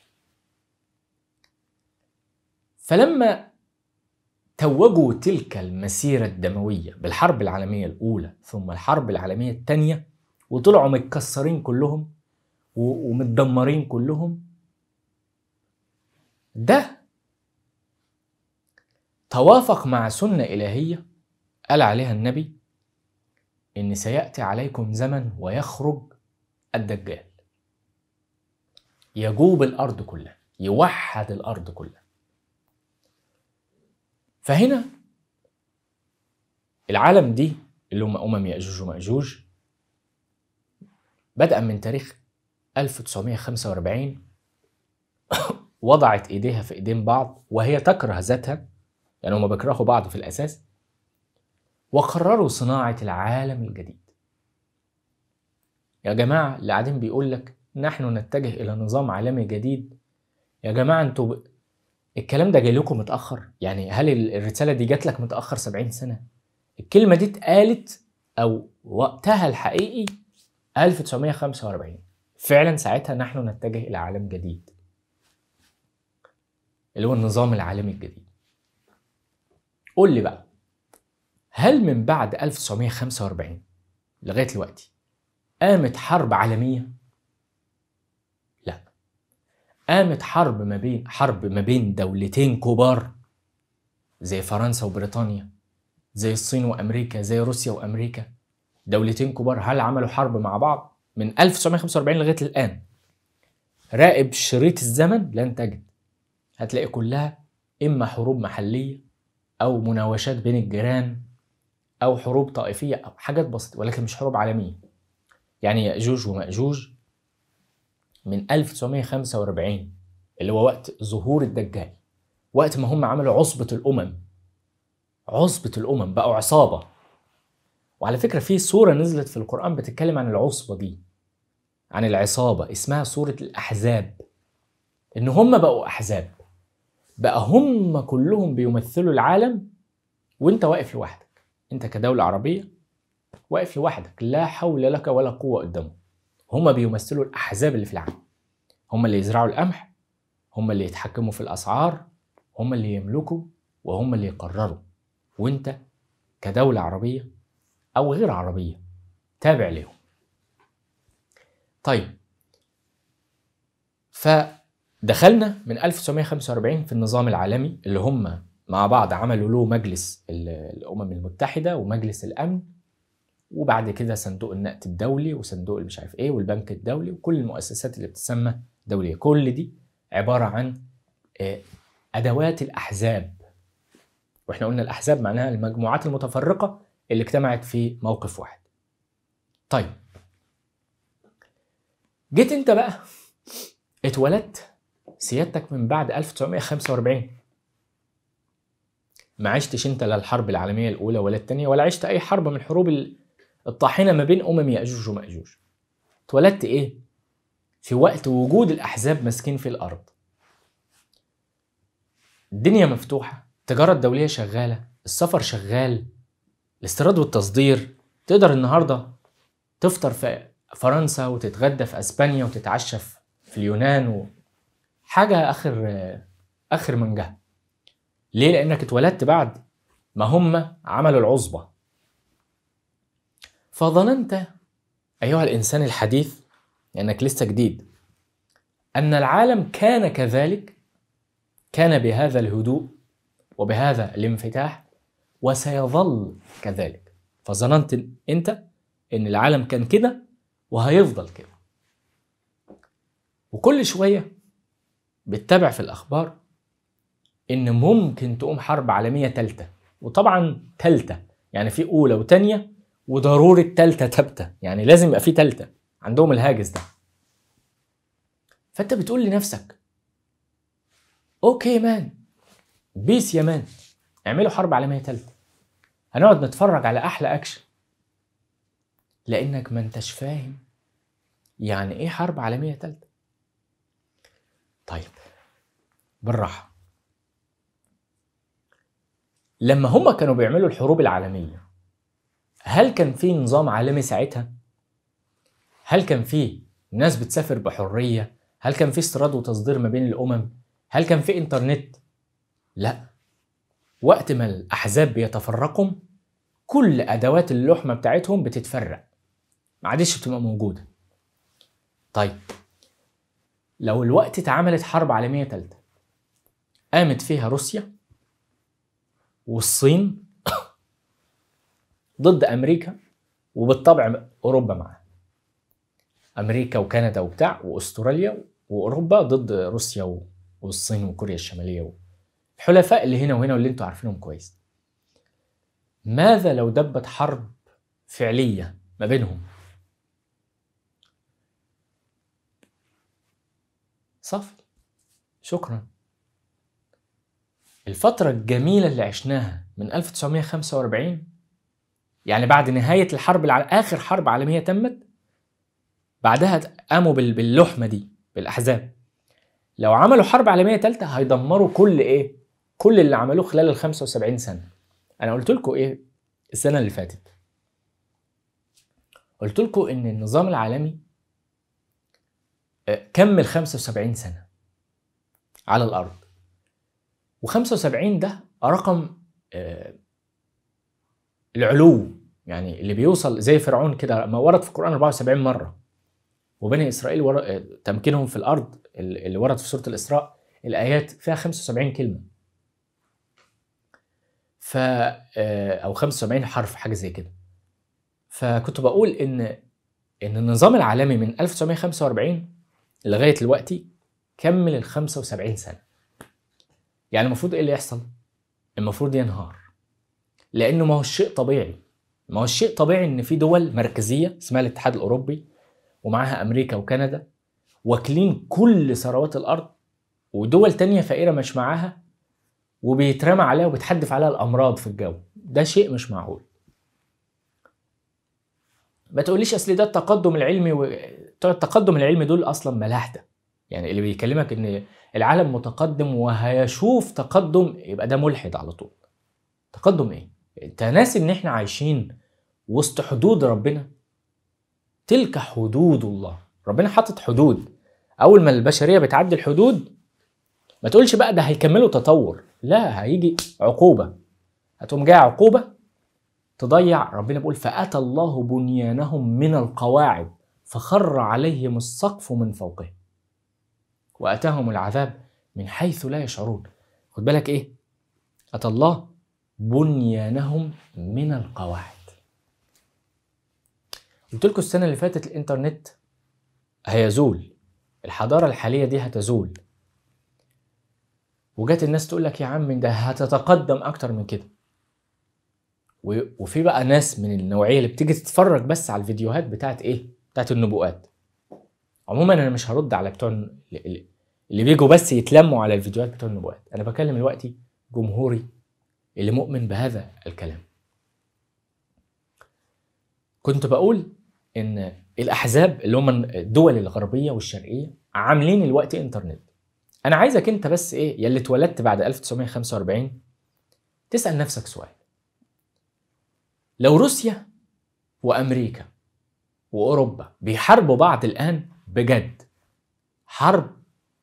فلما توجوا تلك المسيرة الدموية بالحرب العالمية الأولى ثم الحرب العالمية الثانية وطلعوا متكسرين كلهم ومتدمرين كلهم ده توافق مع سنة إلهية قال عليها النبي إن سيأتي عليكم زمن ويخرج الدجال يجوب الأرض كلها يوحد الأرض كلها فهنا العالم دي اللي هم أمم يأجوج ومأجوج بدءا من تاريخ 1945 وضعت إيديها في إيدين بعض وهي تكره ذاتها يعني هما بيكرهوا بعض في الأساس وقرروا صناعة العالم الجديد يا جماعة اللي قاعدين بيقول لك نحن نتجه إلى نظام عالمي جديد يا جماعة انتوا ب... الكلام ده جاي لكم متأخر يعني هل الرسالة دي جات لك متأخر 70 سنة الكلمة دي اتقالت أو وقتها الحقيقي 1945 فعلا ساعتها نحن نتجه إلى عالم جديد اللي هو النظام العالمي الجديد قول لي بقى هل من بعد 1945 لغايه دلوقتي قامت حرب عالميه؟ لا قامت حرب ما بين حرب ما بين دولتين كبار زي فرنسا وبريطانيا زي الصين وامريكا زي روسيا وامريكا دولتين كبار هل عملوا حرب مع بعض من 1945 لغايه الان راقب شريط الزمن لن تجد هتلاقي كلها اما حروب محليه او مناوشات بين الجيران او حروب طائفيه او حاجات بسيطه ولكن مش حروب عالميه يعني ياجوج وماجوج من 1945 اللي هو وقت ظهور الدجال وقت ما هم عملوا عصبه الامم عصبه الامم بقوا عصابه وعلى فكره في سوره نزلت في القران بتتكلم عن العصبه دي عن العصابه اسمها سوره الاحزاب ان هم بقوا احزاب بقى هم كلهم بيمثلوا العالم وانت واقف لوحدك انت كدولة عربية واقف لوحدك لا حول لك ولا قوة قدامهم هم بيمثلوا الأحزاب اللي في العالم هم اللي يزرعوا القمح هم اللي يتحكموا في الأسعار هم اللي يملكوا وهم اللي يقرروا وانت كدولة عربية أو غير عربية تابع ليهم طيب ف دخلنا من 1945 في النظام العالمي اللي هم مع بعض عملوا له مجلس الامم المتحده ومجلس الامن وبعد كده صندوق النقد الدولي وصندوق مش عارف ايه والبنك الدولي وكل المؤسسات اللي بتسمى دوليه كل دي عباره عن آه، ادوات الاحزاب واحنا قلنا الاحزاب معناها المجموعات المتفرقه اللي اجتمعت في موقف واحد طيب جيت انت بقى اتولدت سيادتك من بعد 1945 ما عشتش انت لا الحرب العالميه الاولى ولا الثانيه ولا عشت اي حرب من حروب الطاحنه ما بين امم ياجوج وماجوج اتولدت ايه في وقت وجود الاحزاب ماسكين في الارض الدنيا مفتوحه التجاره الدوليه شغاله السفر شغال الاستيراد والتصدير تقدر النهارده تفطر في فرنسا وتتغدى في اسبانيا وتتعشى في اليونان حاجه اخر اخر من جهة. ليه لانك اتولدت بعد ما هم عملوا العصبه فظننت ايها الانسان الحديث لانك لسه جديد ان العالم كان كذلك كان بهذا الهدوء وبهذا الانفتاح وسيظل كذلك فظننت انت ان العالم كان كده وهيفضل كده وكل شويه بتتابع في الاخبار ان ممكن تقوم حرب عالميه ثالثه وطبعا ثالثه يعني في اولى وثانيه وضروره ثالثه ثابته يعني لازم يبقى في ثالثه عندهم الهاجس ده فانت بتقول لنفسك اوكي مان بيس يا مان اعملوا حرب عالميه ثالثه هنقعد نتفرج على احلى اكشن لانك ما انتش فاهم يعني ايه حرب عالميه ثالثه طيب بالراحه لما هم كانوا بيعملوا الحروب العالميه هل كان في نظام عالمي ساعتها هل كان في ناس بتسافر بحريه هل كان في استيراد وتصدير ما بين الامم هل كان في انترنت لا وقت ما الاحزاب بيتفرقوا كل ادوات اللحمه بتاعتهم بتتفرق ما عادش بتبقى موجوده طيب لو الوقت اتعملت حرب عالمية ثالثة قامت فيها روسيا والصين ضد أمريكا وبالطبع أوروبا معاها أمريكا وكندا وبتاع وأستراليا وأوروبا ضد روسيا والصين وكوريا الشمالية الحلفاء اللي هنا وهنا واللي انتوا عارفينهم كويس ماذا لو دبت حرب فعلية ما بينهم صافي شكرا الفترة الجميلة اللي عشناها من 1945 يعني بعد نهاية الحرب الع... آخر حرب عالمية تمت بعدها قاموا بال... باللحمة دي بالأحزاب لو عملوا حرب عالمية تالتة هيدمروا كل إيه؟ كل اللي عملوه خلال ال 75 سنة أنا قلت لكم إيه السنة اللي فاتت قلت لكم إن النظام العالمي كمل 75 سنة على الأرض و75 ده رقم آه، العلو يعني اللي بيوصل زي فرعون كده ما ورد في القرآن 74 مرة وبني إسرائيل آه، تمكينهم في الأرض اللي ورد في سورة الإسراء الآيات فيها 75 كلمة ف آه، أو 75 حرف حاجة زي كده فكنت بقول إن إن النظام العالمي من 1945 لغايه دلوقتي كمل ال 75 سنه يعني المفروض ايه اللي يحصل المفروض ينهار لانه ما هو الشيء طبيعي ما هو الشيء طبيعي ان في دول مركزيه اسمها الاتحاد الاوروبي ومعاها امريكا وكندا واكلين كل ثروات الارض ودول تانية فقيره مش معاها وبيترمى عليها وبتحدف عليها الامراض في الجو ده شيء مش معقول ما تقوليش اصل ده التقدم العلمي و... بتوع التقدم العلمي دول اصلا ملاحده يعني اللي بيكلمك ان العالم متقدم وهيشوف تقدم يبقى ده ملحد على طول تقدم ايه انت ناسي ان احنا عايشين وسط حدود ربنا تلك حدود الله ربنا حاطط حدود اول ما البشريه بتعدي الحدود ما تقولش بقى ده هيكملوا تطور لا هيجي عقوبه هتقوم جايه عقوبه تضيع ربنا بيقول فاتى الله بنيانهم من القواعد فخر عليهم السقف من فوقهم وأتاهم العذاب من حيث لا يشعرون خد بالك إيه أتى الله بنيانهم من القواعد قلت لكم السنة اللي فاتت الإنترنت هيزول الحضارة الحالية دي هتزول وجات الناس تقول لك يا عم ده هتتقدم أكتر من كده وفي بقى ناس من النوعية اللي بتيجي تتفرج بس على الفيديوهات بتاعت إيه بتاعت النبوءات عموما انا مش هرد على بتوع اللي بيجوا بس يتلموا على الفيديوهات بتوع النبوءات انا بكلم دلوقتي جمهوري اللي مؤمن بهذا الكلام كنت بقول ان الاحزاب اللي هم الدول الغربيه والشرقيه عاملين الوقت انترنت انا عايزك انت بس ايه يا اللي اتولدت بعد 1945 تسال نفسك سؤال لو روسيا وامريكا واوروبا بيحاربوا بعض الان بجد حرب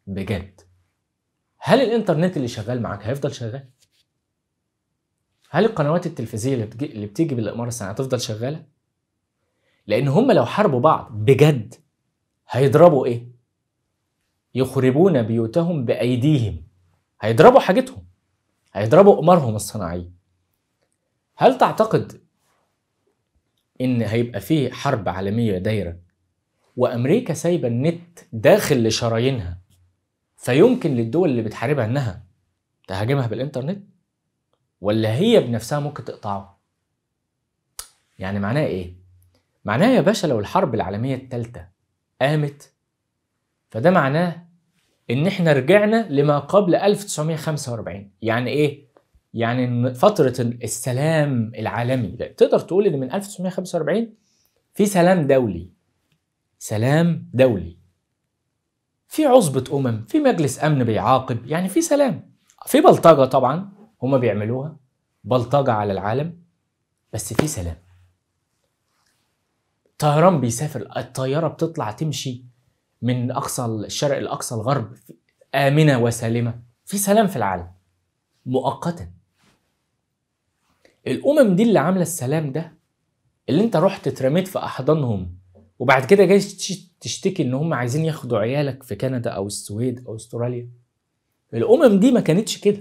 بجد هل الانترنت اللي شغال معاك هيفضل شغال هل القنوات التلفزيونيه اللي بتيجي بالاماره السنه هتفضل شغاله لان هم لو حاربوا بعض بجد هيضربوا ايه يخربون بيوتهم بايديهم هيضربوا حاجتهم هيضربوا قمارهم الصناعيه هل تعتقد ان هيبقى فيه حرب عالميه دايره وامريكا سايبه النت داخل لشرايينها فيمكن للدول اللي بتحاربها انها تهاجمها بالانترنت ولا هي بنفسها ممكن تقطعه يعني معناه ايه معناه يا باشا لو الحرب العالميه الثالثه قامت فده معناه ان احنا رجعنا لما قبل 1945 يعني ايه يعني فترة السلام العالمي تقدر تقول ان من 1945 في سلام دولي سلام دولي في عصبة أمم في مجلس أمن بيعاقب يعني في سلام في بلطجة طبعا هما بيعملوها بلطجة على العالم بس في سلام طيران بيسافر الطيارة بتطلع تمشي من أقصى الشرق الأقصى الغرب آمنة وسالمة في سلام في العالم مؤقتا الامم دي اللي عامله السلام ده اللي انت رحت اترميت في احضانهم وبعد كده جاي تشتكي ان هم عايزين ياخدوا عيالك في كندا او السويد او استراليا الامم دي ما كانتش كده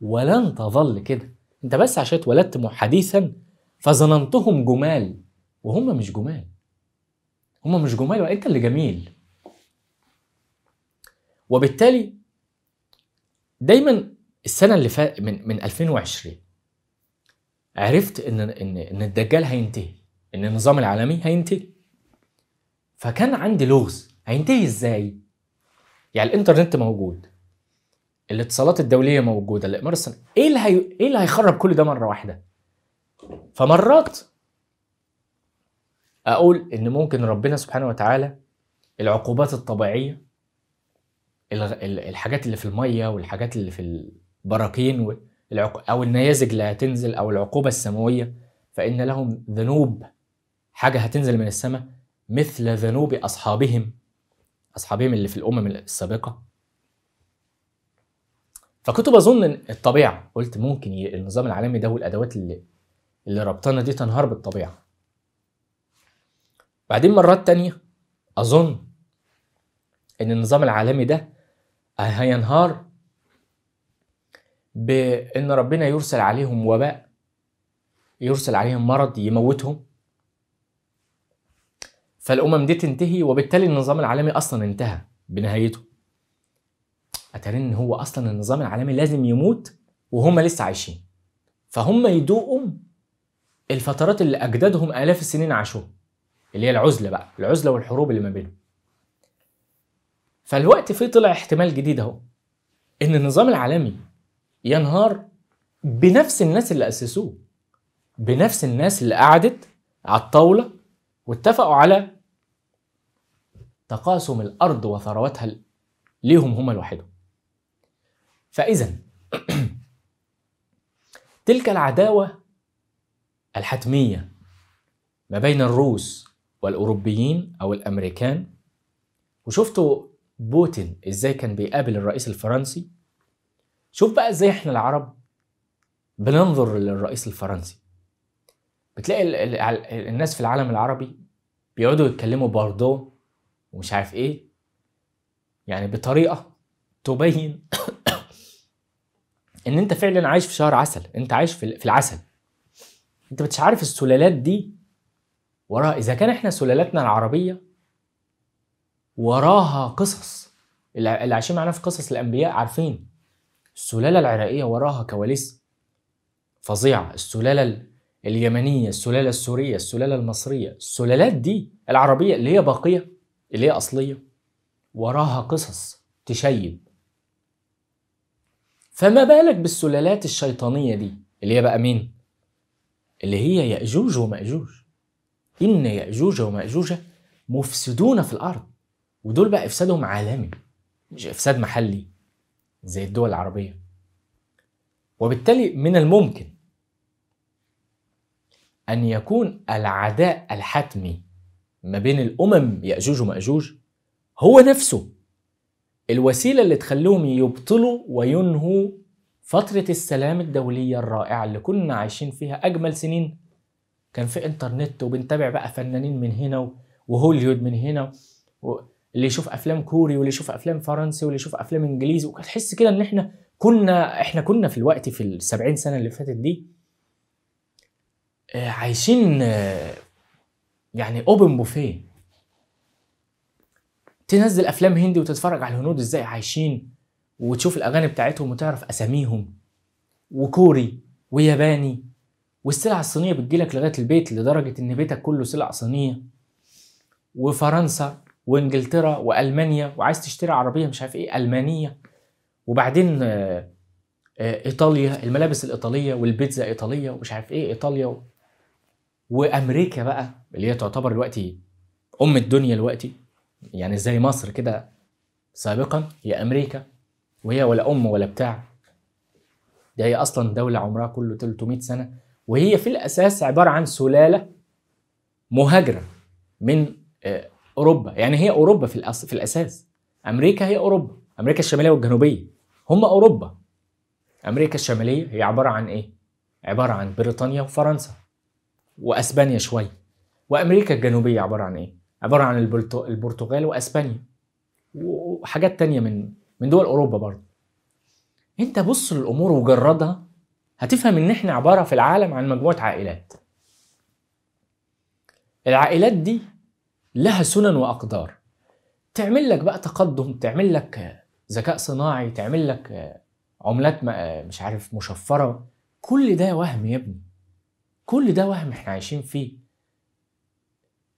ولن تظل كده انت بس عشان اتولدت حديثا فظننتهم جمال وهم مش جمال هم مش جمال وانت اللي جميل وبالتالي دايما السنه اللي فات من من 2020 عرفت ان ان ان الدجال هينتهي ان النظام العالمي هينتهي فكان عندي لغز هينتهي ازاي يعني الانترنت موجود الاتصالات الدوليه موجوده الاماره الصناعية ايه اللي هي... ايه اللي هيخرب كل ده مره واحده فمرات اقول ان ممكن ربنا سبحانه وتعالى العقوبات الطبيعيه الحاجات اللي في الميه والحاجات اللي في البراكين و... او النيازج اللي هتنزل او العقوبه السماويه فان لهم ذنوب حاجه هتنزل من السماء مثل ذنوب اصحابهم اصحابهم اللي في الامم السابقه فكنت بظن الطبيعه قلت ممكن النظام العالمي ده والادوات اللي اللي ربطنا دي تنهار بالطبيعه بعدين مرات تانية اظن ان النظام العالمي ده هينهار بان ربنا يرسل عليهم وباء يرسل عليهم مرض يموتهم فالامم دي تنتهي وبالتالي النظام العالمي اصلا انتهى بنهايته اترين ان هو اصلا النظام العالمي لازم يموت وهم لسه عايشين فهم يدوقوا الفترات اللي اجدادهم الاف السنين عاشوها اللي هي العزله بقى العزله والحروب اللي ما بينهم فالوقت فيه طلع احتمال جديد اهو ان النظام العالمي ينهار بنفس الناس اللي اسسوه بنفس الناس اللي قعدت على الطاوله واتفقوا على تقاسم الارض وثرواتها ليهم هما لوحدهم فاذا تلك العداوه الحتميه ما بين الروس والاوروبيين او الامريكان وشفتوا بوتين ازاي كان بيقابل الرئيس الفرنسي شوف بقى ازاي احنا العرب بننظر للرئيس الفرنسي بتلاقي الـ الـ الـ الناس في العالم العربي بيقعدوا يتكلموا باردو ومش عارف ايه يعني بطريقه تبين ان انت فعلا عايش في شهر عسل انت عايش في العسل انت مش عارف السلالات دي وراها اذا كان احنا سلالاتنا العربيه وراها قصص اللي عايشين معانا في قصص الانبياء عارفين السلالة العراقية وراها كواليس فظيعة السلالة اليمنية السلالة السورية السلالة المصرية السلالات دي العربية اللي هي باقية اللي هي أصلية وراها قصص تشيب فما بالك بالسلالات الشيطانية دي اللي هي بقى مين؟ اللي هي يأجوج ومأجوج إن يأجوج ومأجوج مفسدون في الأرض ودول بقى إفسادهم عالمي مش إفساد محلي زي الدول العربية وبالتالي من الممكن أن يكون العداء الحتمي ما بين الأمم يأجوج ومأجوج هو نفسه الوسيلة اللي تخليهم يبطلوا وينهوا فترة السلام الدولية الرائعة اللي كنا عايشين فيها أجمل سنين كان في انترنت وبنتابع بقى فنانين من هنا وهوليود من هنا اللي يشوف افلام كوري واللي يشوف افلام فرنسي واللي يشوف افلام انجليزي وتحس كده ان احنا كنا احنا كنا في الوقت في ال 70 سنه اللي فاتت دي آه، عايشين آه، يعني اوبن بوفيه تنزل افلام هندي وتتفرج على الهنود ازاي عايشين وتشوف الاغاني بتاعتهم وتعرف اساميهم وكوري وياباني والسلع الصينيه بتجيلك لغايه البيت لدرجه ان بيتك كله سلع صينيه وفرنسا وانجلترا والمانيا وعايز تشتري عربيه مش عارف ايه المانيه وبعدين آه، آه، ايطاليا الملابس الايطاليه والبيتزا ايطاليه ومش عارف ايه ايطاليا و... وامريكا بقى اللي هي تعتبر دلوقتي ام الدنيا دلوقتي يعني زي مصر كده سابقا هي امريكا وهي ولا ام ولا بتاع ده هي اصلا دوله عمرها كله 300 سنه وهي في الاساس عباره عن سلاله مهاجره من آه، اوروبا يعني هي اوروبا في الأس... في الاساس امريكا هي اوروبا امريكا الشماليه والجنوبيه هم اوروبا امريكا الشماليه هي عباره عن ايه عباره عن بريطانيا وفرنسا واسبانيا شويه وامريكا الجنوبيه عباره عن ايه عباره عن البرتو... البرتغال واسبانيا وحاجات تانية من من دول اوروبا برضه انت بص للامور وجردها هتفهم ان احنا عباره في العالم عن مجموعه عائلات العائلات دي لها سنن واقدار تعمل لك بقى تقدم تعمل لك ذكاء صناعي تعمل لك عملات مش عارف مشفره كل ده وهم يا ابني كل ده وهم احنا عايشين فيه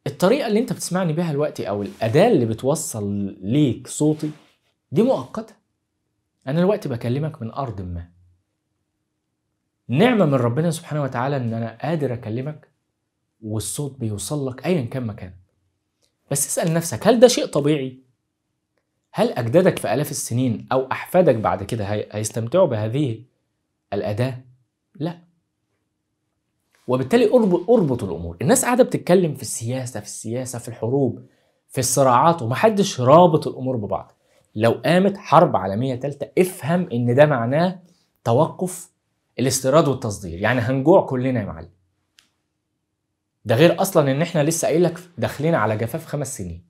الطريقه اللي انت بتسمعني بيها دلوقتي او الاداه اللي بتوصل ليك صوتي دي مؤقته انا الوقت بكلمك من ارض ما نعمه من ربنا سبحانه وتعالى ان انا قادر اكلمك والصوت بيوصل لك ايا كان مكانك بس اسأل نفسك هل ده شيء طبيعي؟ هل أجدادك في آلاف السنين أو أحفادك بعد كده هيستمتعوا بهذه الأداة؟ لا وبالتالي اربط اربط الامور الناس قاعده بتتكلم في السياسه في السياسه في الحروب في الصراعات ومحدش رابط الامور ببعض لو قامت حرب عالميه ثالثه افهم ان ده معناه توقف الاستيراد والتصدير يعني هنجوع كلنا يا معلم ده غير اصلا ان احنا لسه قايل لك داخلين على جفاف خمس سنين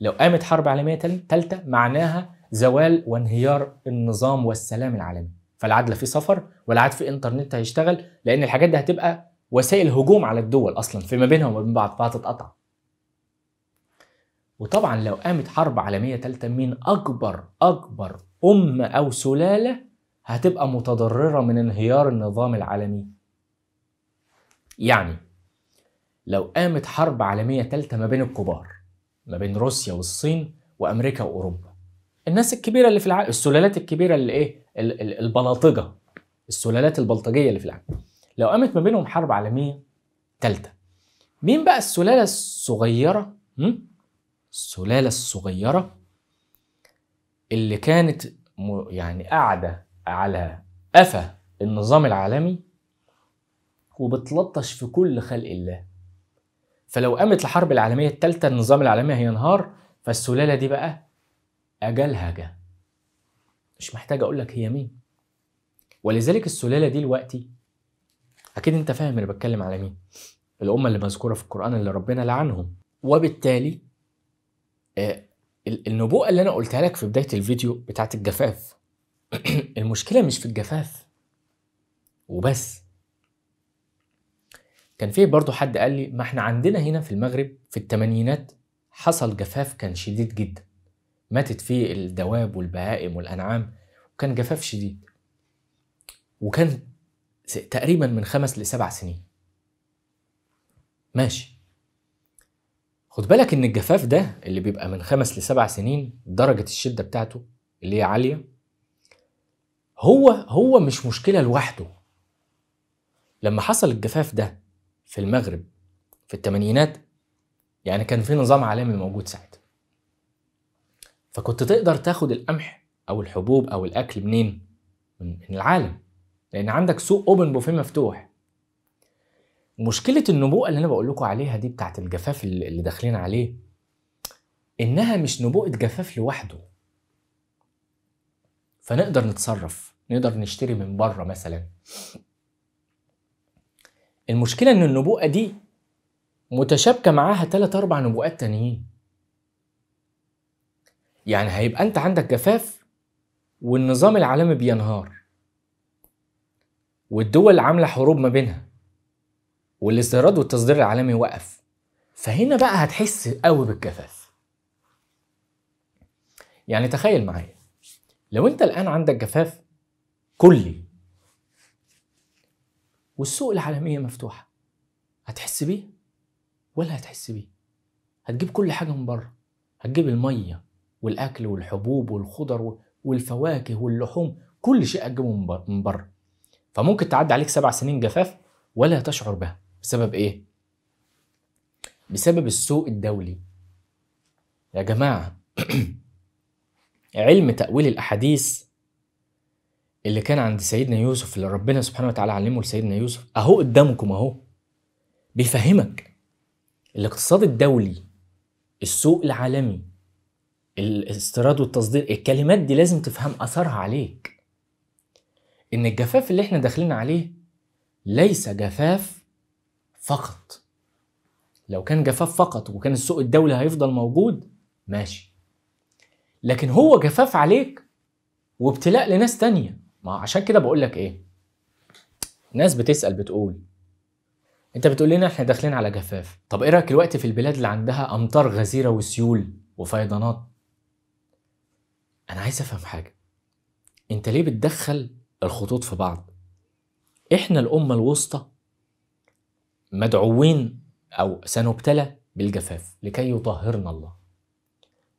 لو قامت حرب عالميه ثالثه معناها زوال وانهيار النظام والسلام العالمي فالعدل في سفر ولا عاد في انترنت هيشتغل لان الحاجات دي هتبقى وسائل هجوم على الدول اصلا فيما بينها وما بين بعض فهتتقطع وطبعا لو قامت حرب عالميه ثالثه مين اكبر اكبر امه او سلاله هتبقى متضرره من انهيار النظام العالمي يعني لو قامت حرب عالمية تالتة ما بين الكبار ما بين روسيا والصين وأمريكا وأوروبا الناس الكبيرة اللي في العالم السلالات الكبيرة اللي إيه البلاطجة السلالات البلطجية اللي في العالم لو قامت ما بينهم حرب عالمية تالتة مين بقى السلالة الصغيرة السلالة الصغيرة اللي كانت يعني قاعدة على قفا النظام العالمي وبتلطش في كل خلق الله فلو قامت الحرب العالمية الثالثة النظام العالمي هينهار فالسلالة دي بقى أجلها جه مش محتاج أقول لك هي مين ولذلك السلالة دي دلوقتي أكيد أنت فاهم أنا بتكلم على مين الأمة اللي مذكورة في القرآن اللي ربنا لعنهم وبالتالي آه، النبوءة اللي أنا قلتها لك في بداية الفيديو بتاعت الجفاف المشكلة مش في الجفاف وبس كان في برضه حد قال لي ما احنا عندنا هنا في المغرب في الثمانينات حصل جفاف كان شديد جدا ماتت فيه الدواب والبهائم والأنعام وكان جفاف شديد وكان تقريبا من خمس لسبع سنين ماشي خد بالك ان الجفاف ده اللي بيبقى من خمس لسبع سنين درجة الشدة بتاعته اللي هي عالية هو هو مش مشكلة لوحده لما حصل الجفاف ده في المغرب في الثمانينات يعني كان في نظام عالمي موجود ساعتها فكنت تقدر تاخد القمح او الحبوب او الاكل منين من العالم لان عندك سوق اوبن بوفيه مفتوح مشكله النبوءه اللي انا بقول لكم عليها دي بتاعت الجفاف اللي داخلين عليه انها مش نبوءه جفاف لوحده فنقدر نتصرف نقدر نشتري من بره مثلا المشكلة إن النبوءة دي متشابكة معاها تلات أربع نبوءات تانيين يعني هيبقى أنت عندك جفاف والنظام العالمي بينهار والدول عاملة حروب ما بينها والاستيراد والتصدير العالمي وقف فهنا بقى هتحس قوي بالجفاف يعني تخيل معايا لو انت الان عندك جفاف كلي والسوق العالميه مفتوحه هتحس بيه ولا هتحس بيه هتجيب كل حاجه من بره هتجيب الميه والاكل والحبوب والخضر والفواكه واللحوم كل شيء هتجيبه من بره فممكن تعدي عليك سبع سنين جفاف ولا تشعر بها بسبب ايه بسبب السوق الدولي يا جماعه علم تاويل الاحاديث اللي كان عند سيدنا يوسف اللي ربنا سبحانه وتعالى علمه لسيدنا يوسف اهو قدامكم اهو بيفهمك الاقتصاد الدولي السوق العالمي الاستيراد والتصدير الكلمات دي لازم تفهم اثرها عليك ان الجفاف اللي احنا داخلين عليه ليس جفاف فقط لو كان جفاف فقط وكان السوق الدولي هيفضل موجود ماشي لكن هو جفاف عليك وابتلاء لناس تانية ما عشان كده بقول لك ايه ناس بتسال بتقول انت بتقول لنا احنا داخلين على جفاف طب ايه رايك الوقت في البلاد اللي عندها امطار غزيره وسيول وفيضانات انا عايز افهم حاجه انت ليه بتدخل الخطوط في بعض احنا الامه الوسطى مدعوين او سنبتلى بالجفاف لكي يطهرنا الله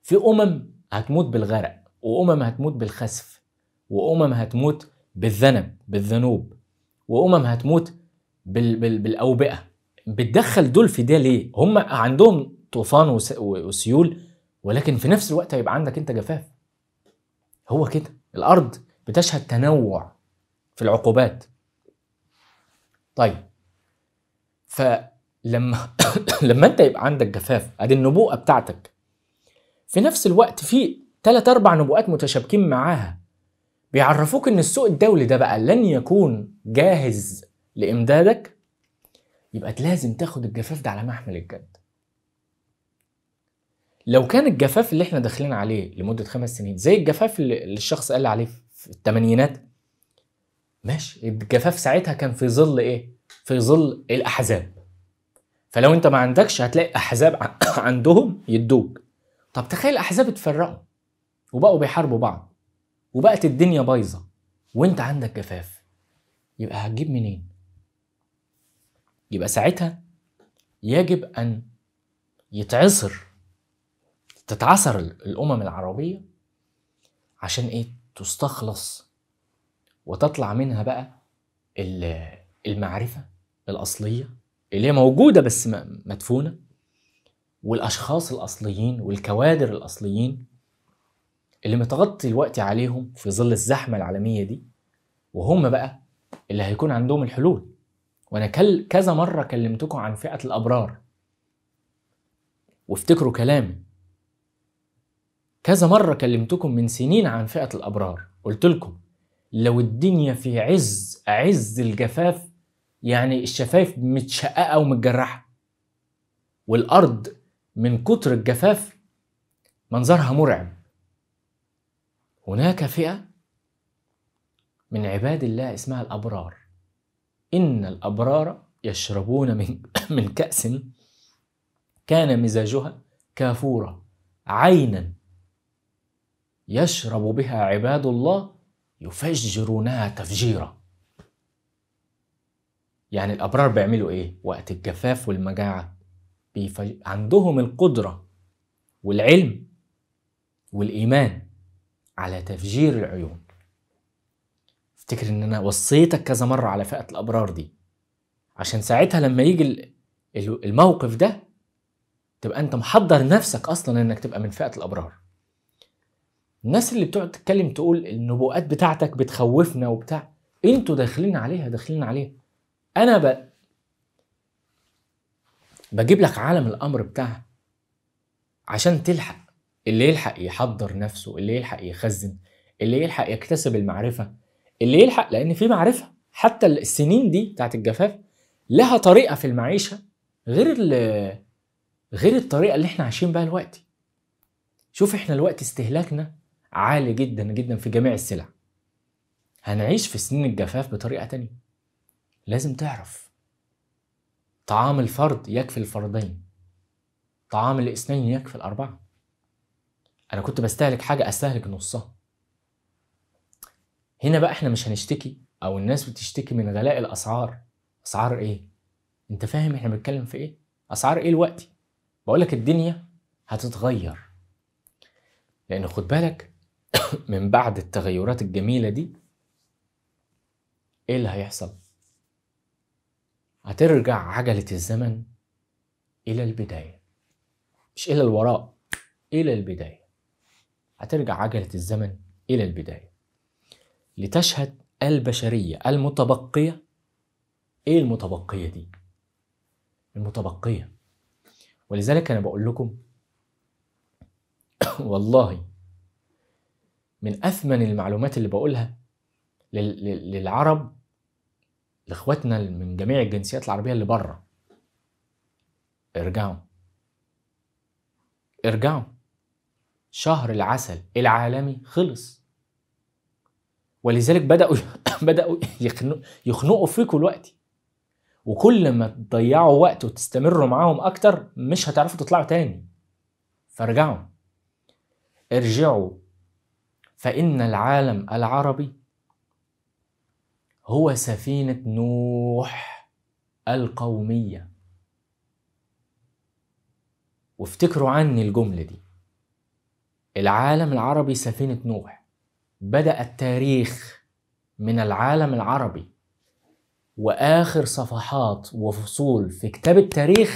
في امم هتموت بالغرق وامم هتموت بالخسف وأمم هتموت بالذنب بالذنوب وأمم هتموت بال بال بالأوبئة بتدخل دول في ده ليه؟ هم عندهم طوفان وسيول ولكن في نفس الوقت هيبقى عندك أنت جفاف هو كده الأرض بتشهد تنوع في العقوبات طيب فلما لما انت يبقى عندك جفاف ادي النبوءه بتاعتك في نفس الوقت في ثلاث اربع نبوءات متشابكين معاها بيعرفوك ان السوق الدولي ده بقى لن يكون جاهز لامدادك يبقى لازم تاخد الجفاف ده على محمل الجد لو كان الجفاف اللي احنا داخلين عليه لمده خمس سنين زي الجفاف اللي الشخص قال عليه في الثمانينات ماشي الجفاف ساعتها كان في ظل ايه في ظل الاحزاب فلو انت ما عندكش هتلاقي احزاب عندهم يدوك طب تخيل احزاب اتفرقوا وبقوا بيحاربوا بعض وبقت الدنيا بايظه وانت عندك جفاف يبقى هتجيب منين يبقى ساعتها يجب ان يتعصر تتعصر الامم العربيه عشان ايه تستخلص وتطلع منها بقى المعرفه الاصليه اللي هي موجوده بس مدفونه والاشخاص الاصليين والكوادر الاصليين اللي متغطي الوقت عليهم في ظل الزحمه العالميه دي وهم بقى اللي هيكون عندهم الحلول وانا كل كذا مره كلمتكم عن فئه الابرار وافتكروا كلامي كذا مره كلمتكم من سنين عن فئه الابرار قلت لكم لو الدنيا في عز عز الجفاف يعني الشفايف متشققه ومتجرحه والارض من كتر الجفاف منظرها مرعب هناك فئة من عباد الله اسمها الأبرار إن الأبرار يشربون من من كأس كان مزاجها كافورا عينا يشرب بها عباد الله يفجرونها تفجيرا يعني الأبرار بيعملوا إيه؟ وقت الجفاف والمجاعة بيفج... عندهم القدرة والعلم والإيمان على تفجير العيون افتكر ان انا وصيتك كذا مرة على فئة الابرار دي عشان ساعتها لما يجي الموقف ده تبقى انت محضر نفسك اصلا انك تبقى من فئة الابرار الناس اللي بتقعد تتكلم تقول النبوءات بتاعتك بتخوفنا وبتاع انتوا داخلين عليها داخلين عليها انا ب... بجيب لك عالم الامر بتاعها عشان تلحق اللي يلحق يحضر نفسه اللي يلحق يخزن اللي يلحق يكتسب المعرفه اللي يلحق لان في معرفه حتى السنين دي بتاعت الجفاف لها طريقه في المعيشه غير غير الطريقه اللي احنا عايشين بها الوقت شوف احنا الوقت استهلاكنا عالي جدا جدا في جميع السلع هنعيش في سنين الجفاف بطريقه تانية لازم تعرف طعام الفرد يكفي الفردين طعام الاثنين يكفي الاربعه انا كنت بستهلك حاجه استهلك نصها هنا بقى احنا مش هنشتكي او الناس بتشتكي من غلاء الاسعار اسعار ايه انت فاهم احنا بنتكلم في ايه اسعار ايه دلوقتي بقولك الدنيا هتتغير لان خد بالك من بعد التغيرات الجميله دي ايه اللي هيحصل هترجع عجله الزمن الى البدايه مش الى الوراء الى البدايه هترجع عجلة الزمن إلى البداية لتشهد البشرية المتبقية إيه المتبقية دي؟ المتبقية ولذلك أنا بقول لكم والله من أثمن المعلومات اللي بقولها للعرب لإخواتنا من جميع الجنسيات العربية اللي بره ارجعوا ارجعوا شهر العسل العالمي خلص ولذلك بدأوا بدأوا يخنقوا فيكم الوقت وكل ما تضيعوا وقت وتستمروا معاهم أكتر مش هتعرفوا تطلعوا تاني فارجعوا ارجعوا فإن العالم العربي هو سفينة نوح القومية وافتكروا عني الجملة دي العالم العربي سفينة نوح بدأ التاريخ من العالم العربي وآخر صفحات وفصول في كتاب التاريخ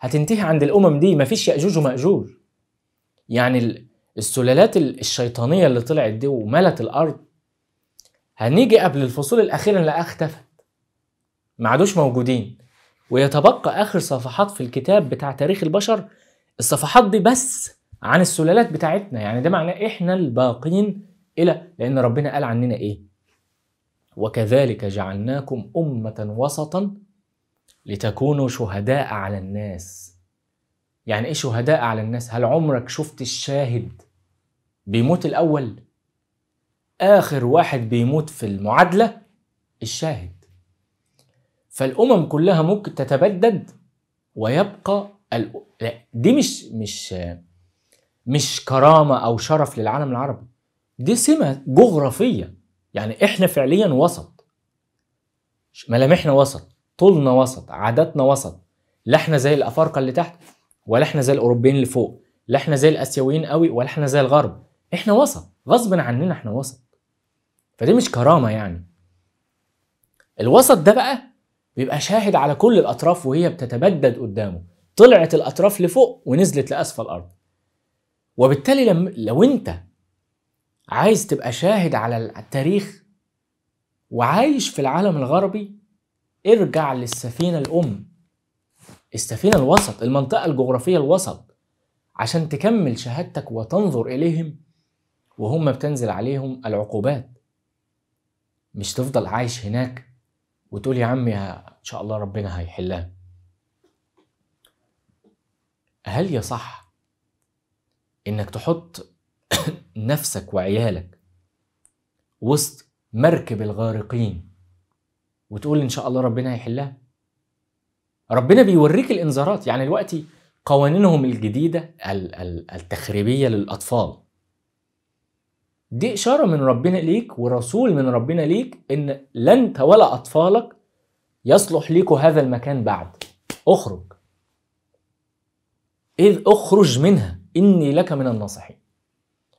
هتنتهي عند الأمم دي مفيش يأجوج ومأجوج يعني السلالات الشيطانية اللي طلعت دي وملت الأرض هنيجي قبل الفصول الأخيرة اللي اختفت ما عادوش موجودين ويتبقى آخر صفحات في الكتاب بتاع تاريخ البشر الصفحات دي بس عن السلالات بتاعتنا يعني ده معناه احنا الباقين الى لان ربنا قال عننا ايه وكذلك جعلناكم امه وسطا لتكونوا شهداء على الناس يعني ايه شهداء على الناس هل عمرك شفت الشاهد بيموت الاول اخر واحد بيموت في المعادله الشاهد فالامم كلها ممكن تتبدد ويبقى الأ... لا دي مش مش مش كرامه او شرف للعالم العربي دي سمه جغرافيه يعني احنا فعليا وسط ملامحنا وسط طولنا وسط عاداتنا وسط لا احنا زي الافارقه اللي تحت ولا احنا زي الاوروبيين اللي فوق لا احنا زي الاسيويين قوي ولا احنا زي الغرب احنا وسط غصب عننا احنا وسط فدي مش كرامه يعني الوسط ده بقى بيبقى شاهد على كل الاطراف وهي بتتبدد قدامه طلعت الاطراف لفوق ونزلت لاسفل الارض وبالتالي لم لو انت عايز تبقى شاهد على التاريخ وعايش في العالم الغربي ارجع للسفينه الام السفينه الوسط المنطقه الجغرافيه الوسط عشان تكمل شهادتك وتنظر اليهم وهم بتنزل عليهم العقوبات مش تفضل عايش هناك وتقول يا عمي ان شاء الله ربنا هيحلها هل يصح انك تحط نفسك وعيالك وسط مركب الغارقين وتقول ان شاء الله ربنا هيحلها ربنا بيوريك الانذارات يعني دلوقتي قوانينهم الجديده التخريبيه للاطفال دي اشاره من ربنا ليك ورسول من ربنا ليك ان لا انت ولا اطفالك يصلح ليكوا هذا المكان بعد اخرج اذ اخرج منها إني لك من الناصحين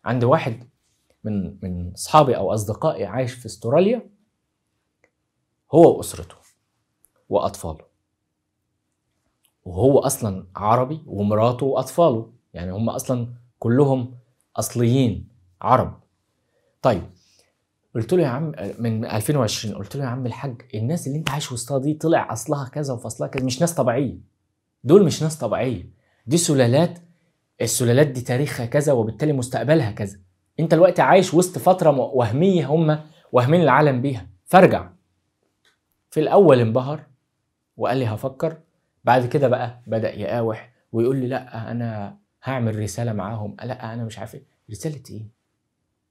عندي واحد من من أصحابي أو أصدقائي عايش في استراليا هو وأسرته وأطفاله وهو أصلا عربي ومراته وأطفاله يعني هم أصلا كلهم أصليين عرب طيب قلت له يا عم من 2020 قلت له يا عم الحاج الناس اللي انت عايش وسطها دي طلع اصلها كذا وفصلها كذا مش ناس طبيعيه دول مش ناس طبيعيه دي سلالات السلالات دي تاريخها كذا وبالتالي مستقبلها كذا انت الوقت عايش وسط فتره وهميه هم وهمين العالم بيها فارجع في الاول انبهر وقال لي هفكر بعد كده بقى بدا يقاوح ويقول لي لا انا هعمل رساله معاهم لا انا مش عارف ايه رساله ايه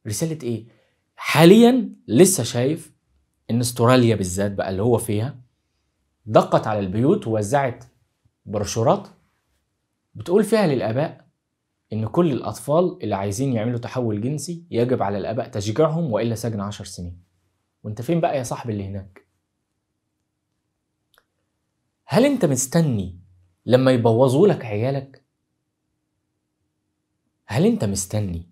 رساله ايه حاليا لسه شايف ان استراليا بالذات بقى اللي هو فيها دقت على البيوت ووزعت بروشورات بتقول فيها للاباء إن كل الأطفال اللي عايزين يعملوا تحول جنسي يجب على الآباء تشجيعهم وإلا سجن عشر سنين وأنت فين بقى يا صاحبي اللي هناك؟ هل أنت مستني لما يبوظوا لك عيالك؟ هل أنت مستني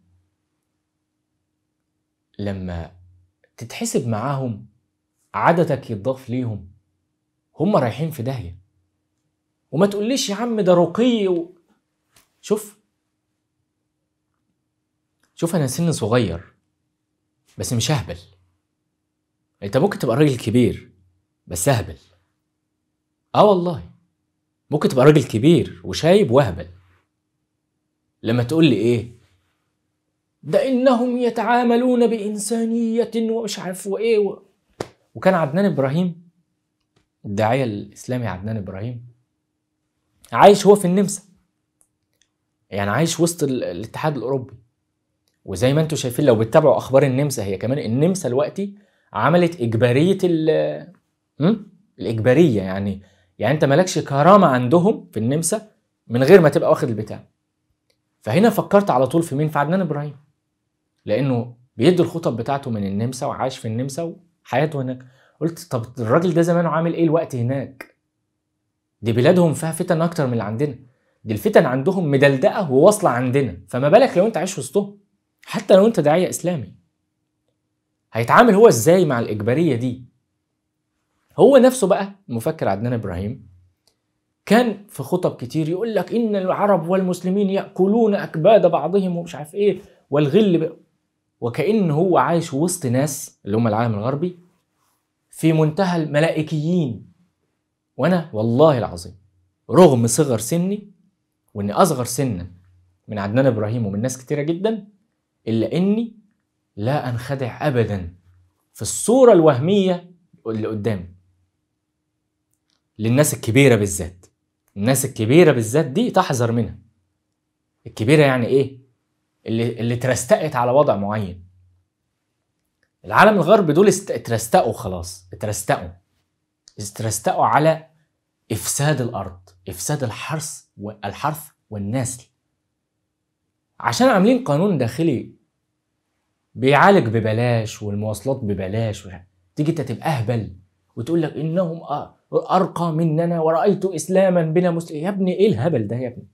لما تتحسب معاهم عددك يتضاف ليهم هم رايحين في داهية وما تقوليش يا عم ده رقي و... شوف شوف انا سن صغير بس مش اهبل انت ممكن تبقى راجل كبير بس اهبل اه والله ممكن تبقى راجل كبير وشايب واهبل لما تقول لي ايه ده انهم يتعاملون بانسانيه ومش عارف وايه و... وكان عدنان ابراهيم الداعيه الاسلامي عدنان ابراهيم عايش هو في النمسا يعني عايش وسط الاتحاد الاوروبي وزي ما انتم شايفين لو بتتابعوا اخبار النمسا هي كمان النمسا دلوقتي عملت اجباريه ال الاجباريه يعني يعني انت مالكش كرامه عندهم في النمسا من غير ما تبقى واخد البتاع فهنا فكرت على طول في مين في عدنان ابراهيم لانه بيدي الخطب بتاعته من النمسا وعاش في النمسا وحياته هناك قلت طب الراجل ده زمانه عامل ايه الوقت هناك دي بلادهم فيها فتن اكتر من اللي عندنا دي الفتن عندهم مدلدقه وواصله عندنا فما بالك لو انت عايش وسطهم حتى لو انت داعيه اسلامي هيتعامل هو ازاي مع الاجباريه دي هو نفسه بقى المفكر عدنان ابراهيم كان في خطب كتير يقول لك ان العرب والمسلمين ياكلون اكباد بعضهم ومش عارف ايه والغل بقى. وكأن هو عايش وسط ناس اللي هم العالم الغربي في منتهى الملائكيين وانا والله العظيم رغم صغر سني واني اصغر سنا من عدنان ابراهيم ومن ناس كتيره جدا إلا إني لا أنخدع أبدا في الصورة الوهمية اللي قدامي للناس الكبيرة بالذات الناس الكبيرة بالذات دي تحذر منها الكبيرة يعني إيه؟ اللي, اللي ترستقت على وضع معين العالم الغرب دول اترستقوا خلاص اترستقوا اترستقوا على إفساد الأرض إفساد الحرث والحرث والنسل عشان عاملين قانون داخلي بيعالج ببلاش والمواصلات ببلاش تيجي انت تبقى اهبل وتقول لك انهم ارقى مننا ورايت اسلاما بلا مسلم يا ابني ايه الهبل ده يا ابني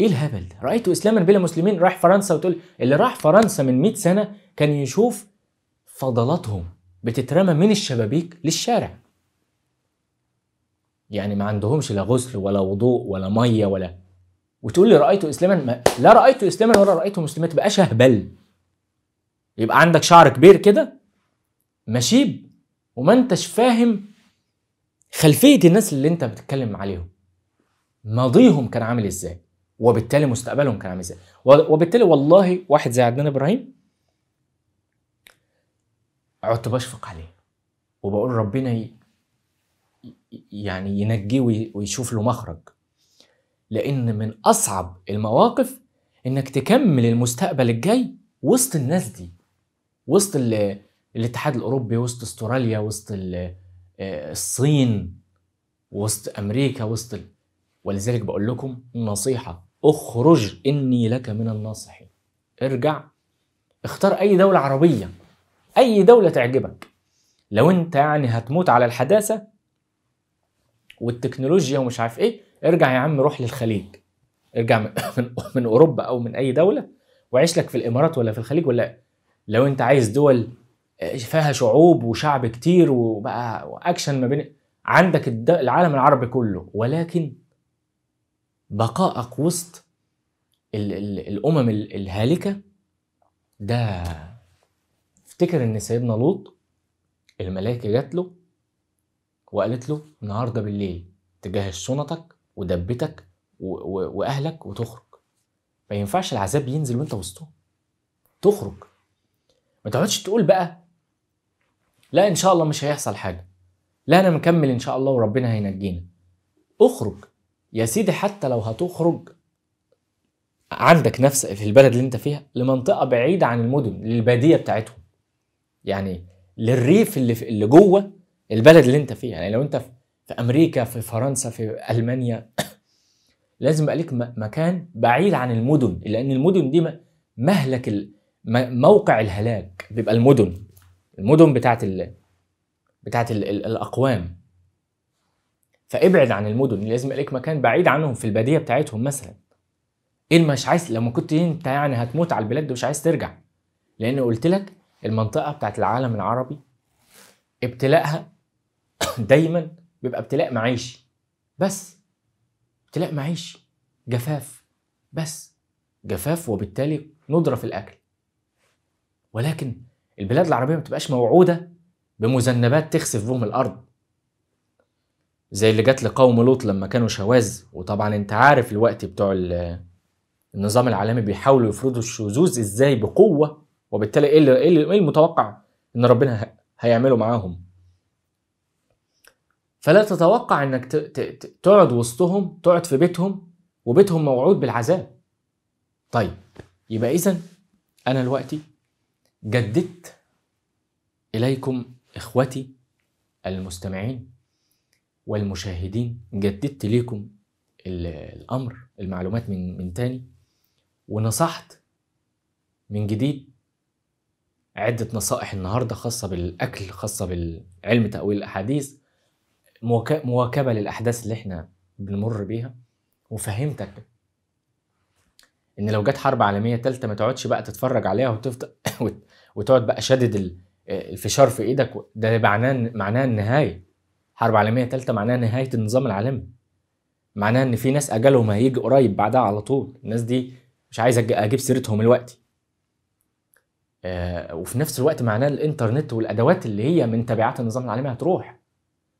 ايه الهبل ده رايت اسلاما بلا مسلمين راح فرنسا وتقول اللي راح فرنسا من 100 سنه كان يشوف فضلاتهم بتترمى من الشبابيك للشارع يعني ما عندهمش لا غسل ولا وضوء ولا ميه ولا وتقول لي رايت اسلاما لا رايت اسلاما ولا رايت مسلما تبقى شهبل يبقى عندك شعر كبير كده مشيب وما انتش فاهم خلفيه الناس اللي انت بتتكلم عليهم ماضيهم كان عامل ازاي وبالتالي مستقبلهم كان عامل ازاي وبالتالي والله واحد زي عدنان ابراهيم عدت بشفق عليه وبقول ربنا يعني ينجيه ويشوف له مخرج لأن من أصعب المواقف إنك تكمل المستقبل الجاي وسط الناس دي وسط الاتحاد الأوروبي وسط استراليا وسط آه، الصين وسط أمريكا وسط ال... ولذلك بقول لكم نصيحة اخرج إني لك من الناصحين ارجع اختار أي دولة عربية أي دولة تعجبك لو أنت يعني هتموت على الحداثة والتكنولوجيا ومش عارف إيه ارجع يا عم روح للخليج ارجع من, من اوروبا او من اي دوله وعيش لك في الامارات ولا في الخليج ولا لو انت عايز دول آه، فيها شعوب وشعب كتير وبقى واكشن ما بين عندك العالم العربي كله ولكن بقائك وسط الـ الـ الامم الهالكه ده افتكر ان سيدنا لوط الملائكه جات له وقالت له النهارده بالليل تجهز شنطك ودبتك واهلك وتخرج ما ينفعش العذاب ينزل وانت وسطهم تخرج ما تقعدش تقول بقى لا ان شاء الله مش هيحصل حاجه لا انا مكمل ان شاء الله وربنا هينجينا اخرج يا سيدي حتى لو هتخرج عندك نفس في البلد اللي انت فيها لمنطقه بعيده عن المدن للباديه بتاعتهم يعني للريف اللي اللي جوه البلد اللي انت فيها يعني لو انت في في امريكا في فرنسا في المانيا لازم يبقى لك مكان بعيد عن المدن لان المدن دي مهلك موقع الهلاك بيبقى المدن المدن بتاعت ال... بتاعت ال... الاقوام فابعد عن المدن لازم يبقى لك مكان بعيد عنهم في الباديه بتاعتهم مثلا ايه مش عايز لما كنت انت يعني هتموت على البلاد دي مش عايز ترجع لان قلت لك المنطقه بتاعت العالم العربي ابتلاءها دايما بيبقى ابتلاء معيشي بس ابتلاء معيشي جفاف بس جفاف وبالتالي ندرة في الأكل ولكن البلاد العربية ما بتبقاش موعودة بمذنبات تخسف بهم الأرض زي اللي جات لقوم لوط لما كانوا شواذ وطبعا انت عارف الوقت بتوع النظام العالمي بيحاولوا يفرضوا الشذوذ ازاي بقوه وبالتالي ايه اللي ايه, إيه المتوقع ان ربنا هيعمله معاهم فلا تتوقع انك تقعد وسطهم تقعد في بيتهم وبيتهم موعود بالعذاب طيب يبقى اذا انا دلوقتي جددت اليكم اخوتي المستمعين والمشاهدين جددت ليكم الامر المعلومات من من تاني ونصحت من جديد عدة نصائح النهارده خاصة بالأكل خاصة بالعلم تأويل الأحاديث مواكبه للاحداث اللي احنا بنمر بيها وفهمتك ان لو جت حرب عالميه ثالثه ما تقعدش بقى تتفرج عليها وتفضل وتقعد بقى شادد الفشار في ايدك ده معناه معناه النهايه حرب عالميه ثالثه معناها نهايه النظام العالمي معناها ان في ناس اجلهم هيجي قريب بعدها على طول الناس دي مش عايز اجيب سيرتهم دلوقتي آه، وفي نفس الوقت معناه الانترنت والادوات اللي هي من تبعات النظام العالمي هتروح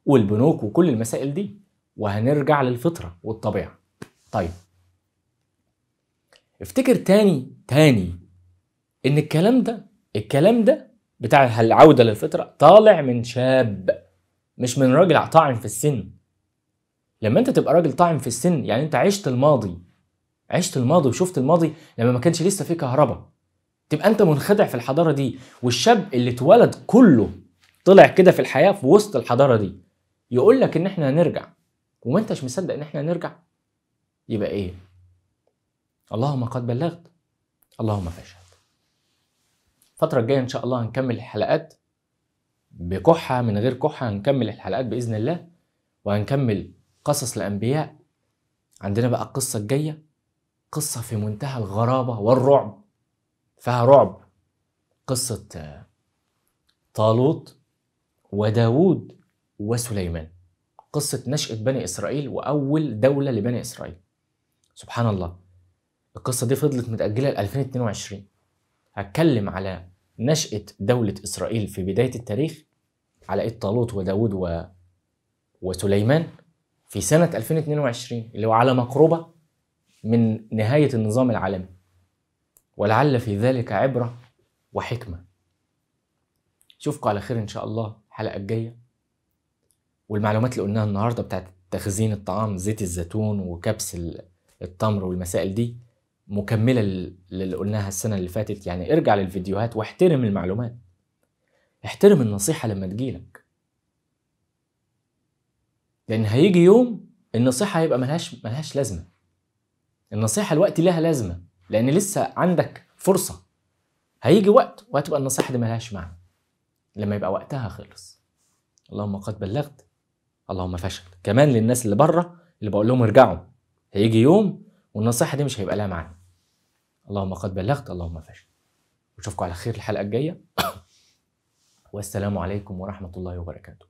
والبنوك وكل المسائل دي وهنرجع للفطرة والطبيعة طيب افتكر تاني تاني ان الكلام ده الكلام ده بتاع العودة للفطرة طالع من شاب مش من راجل طاعن في السن لما انت تبقى راجل طاعن في السن يعني انت عشت الماضي عشت الماضي وشفت الماضي لما ما كانش لسه في كهرباء تبقى انت منخدع في الحضاره دي والشاب اللي اتولد كله طلع كده في الحياه في وسط الحضاره دي يقول لك ان احنا هنرجع وما انتش مصدق ان احنا هنرجع يبقى ايه اللهم قد بلغت اللهم فاشهد الفتره الجايه ان شاء الله هنكمل الحلقات بكحه من غير كحه هنكمل الحلقات باذن الله وهنكمل قصص الانبياء عندنا بقى القصه الجايه قصه في منتهى الغرابه والرعب فيها رعب قصه طالوت وداوود وسليمان قصة نشأة بني إسرائيل وأول دولة لبني إسرائيل سبحان الله القصة دي فضلت متأجلة ل 2022 هتكلم على نشأة دولة إسرائيل في بداية التاريخ على إيد طالوت وداود و... وسليمان في سنة 2022 اللي هو على مقربة من نهاية النظام العالمي ولعل في ذلك عبرة وحكمة أشوفكم على خير إن شاء الله الحلقة الجاية والمعلومات اللي قلناها النهارده بتاعت تخزين الطعام زيت الزيتون وكبس التمر والمسائل دي مكمله للي قلناها السنه اللي فاتت يعني ارجع للفيديوهات واحترم المعلومات احترم النصيحه لما تجيلك لان هيجي يوم النصيحه هيبقى ملهاش ملهاش لازمه النصيحه الوقت لها لازمه لان لسه عندك فرصه هيجي وقت وهتبقى النصيحه دي ملهاش معنى لما يبقى وقتها خلص اللهم قد بلغت اللهم فشل كمان للناس اللي بره اللي بقول لهم ارجعوا هيجي يوم والنصيحه دي مش هيبقى لها معنى اللهم قد بلغت اللهم فشل اشوفكم على خير الحلقه الجايه والسلام عليكم ورحمه الله وبركاته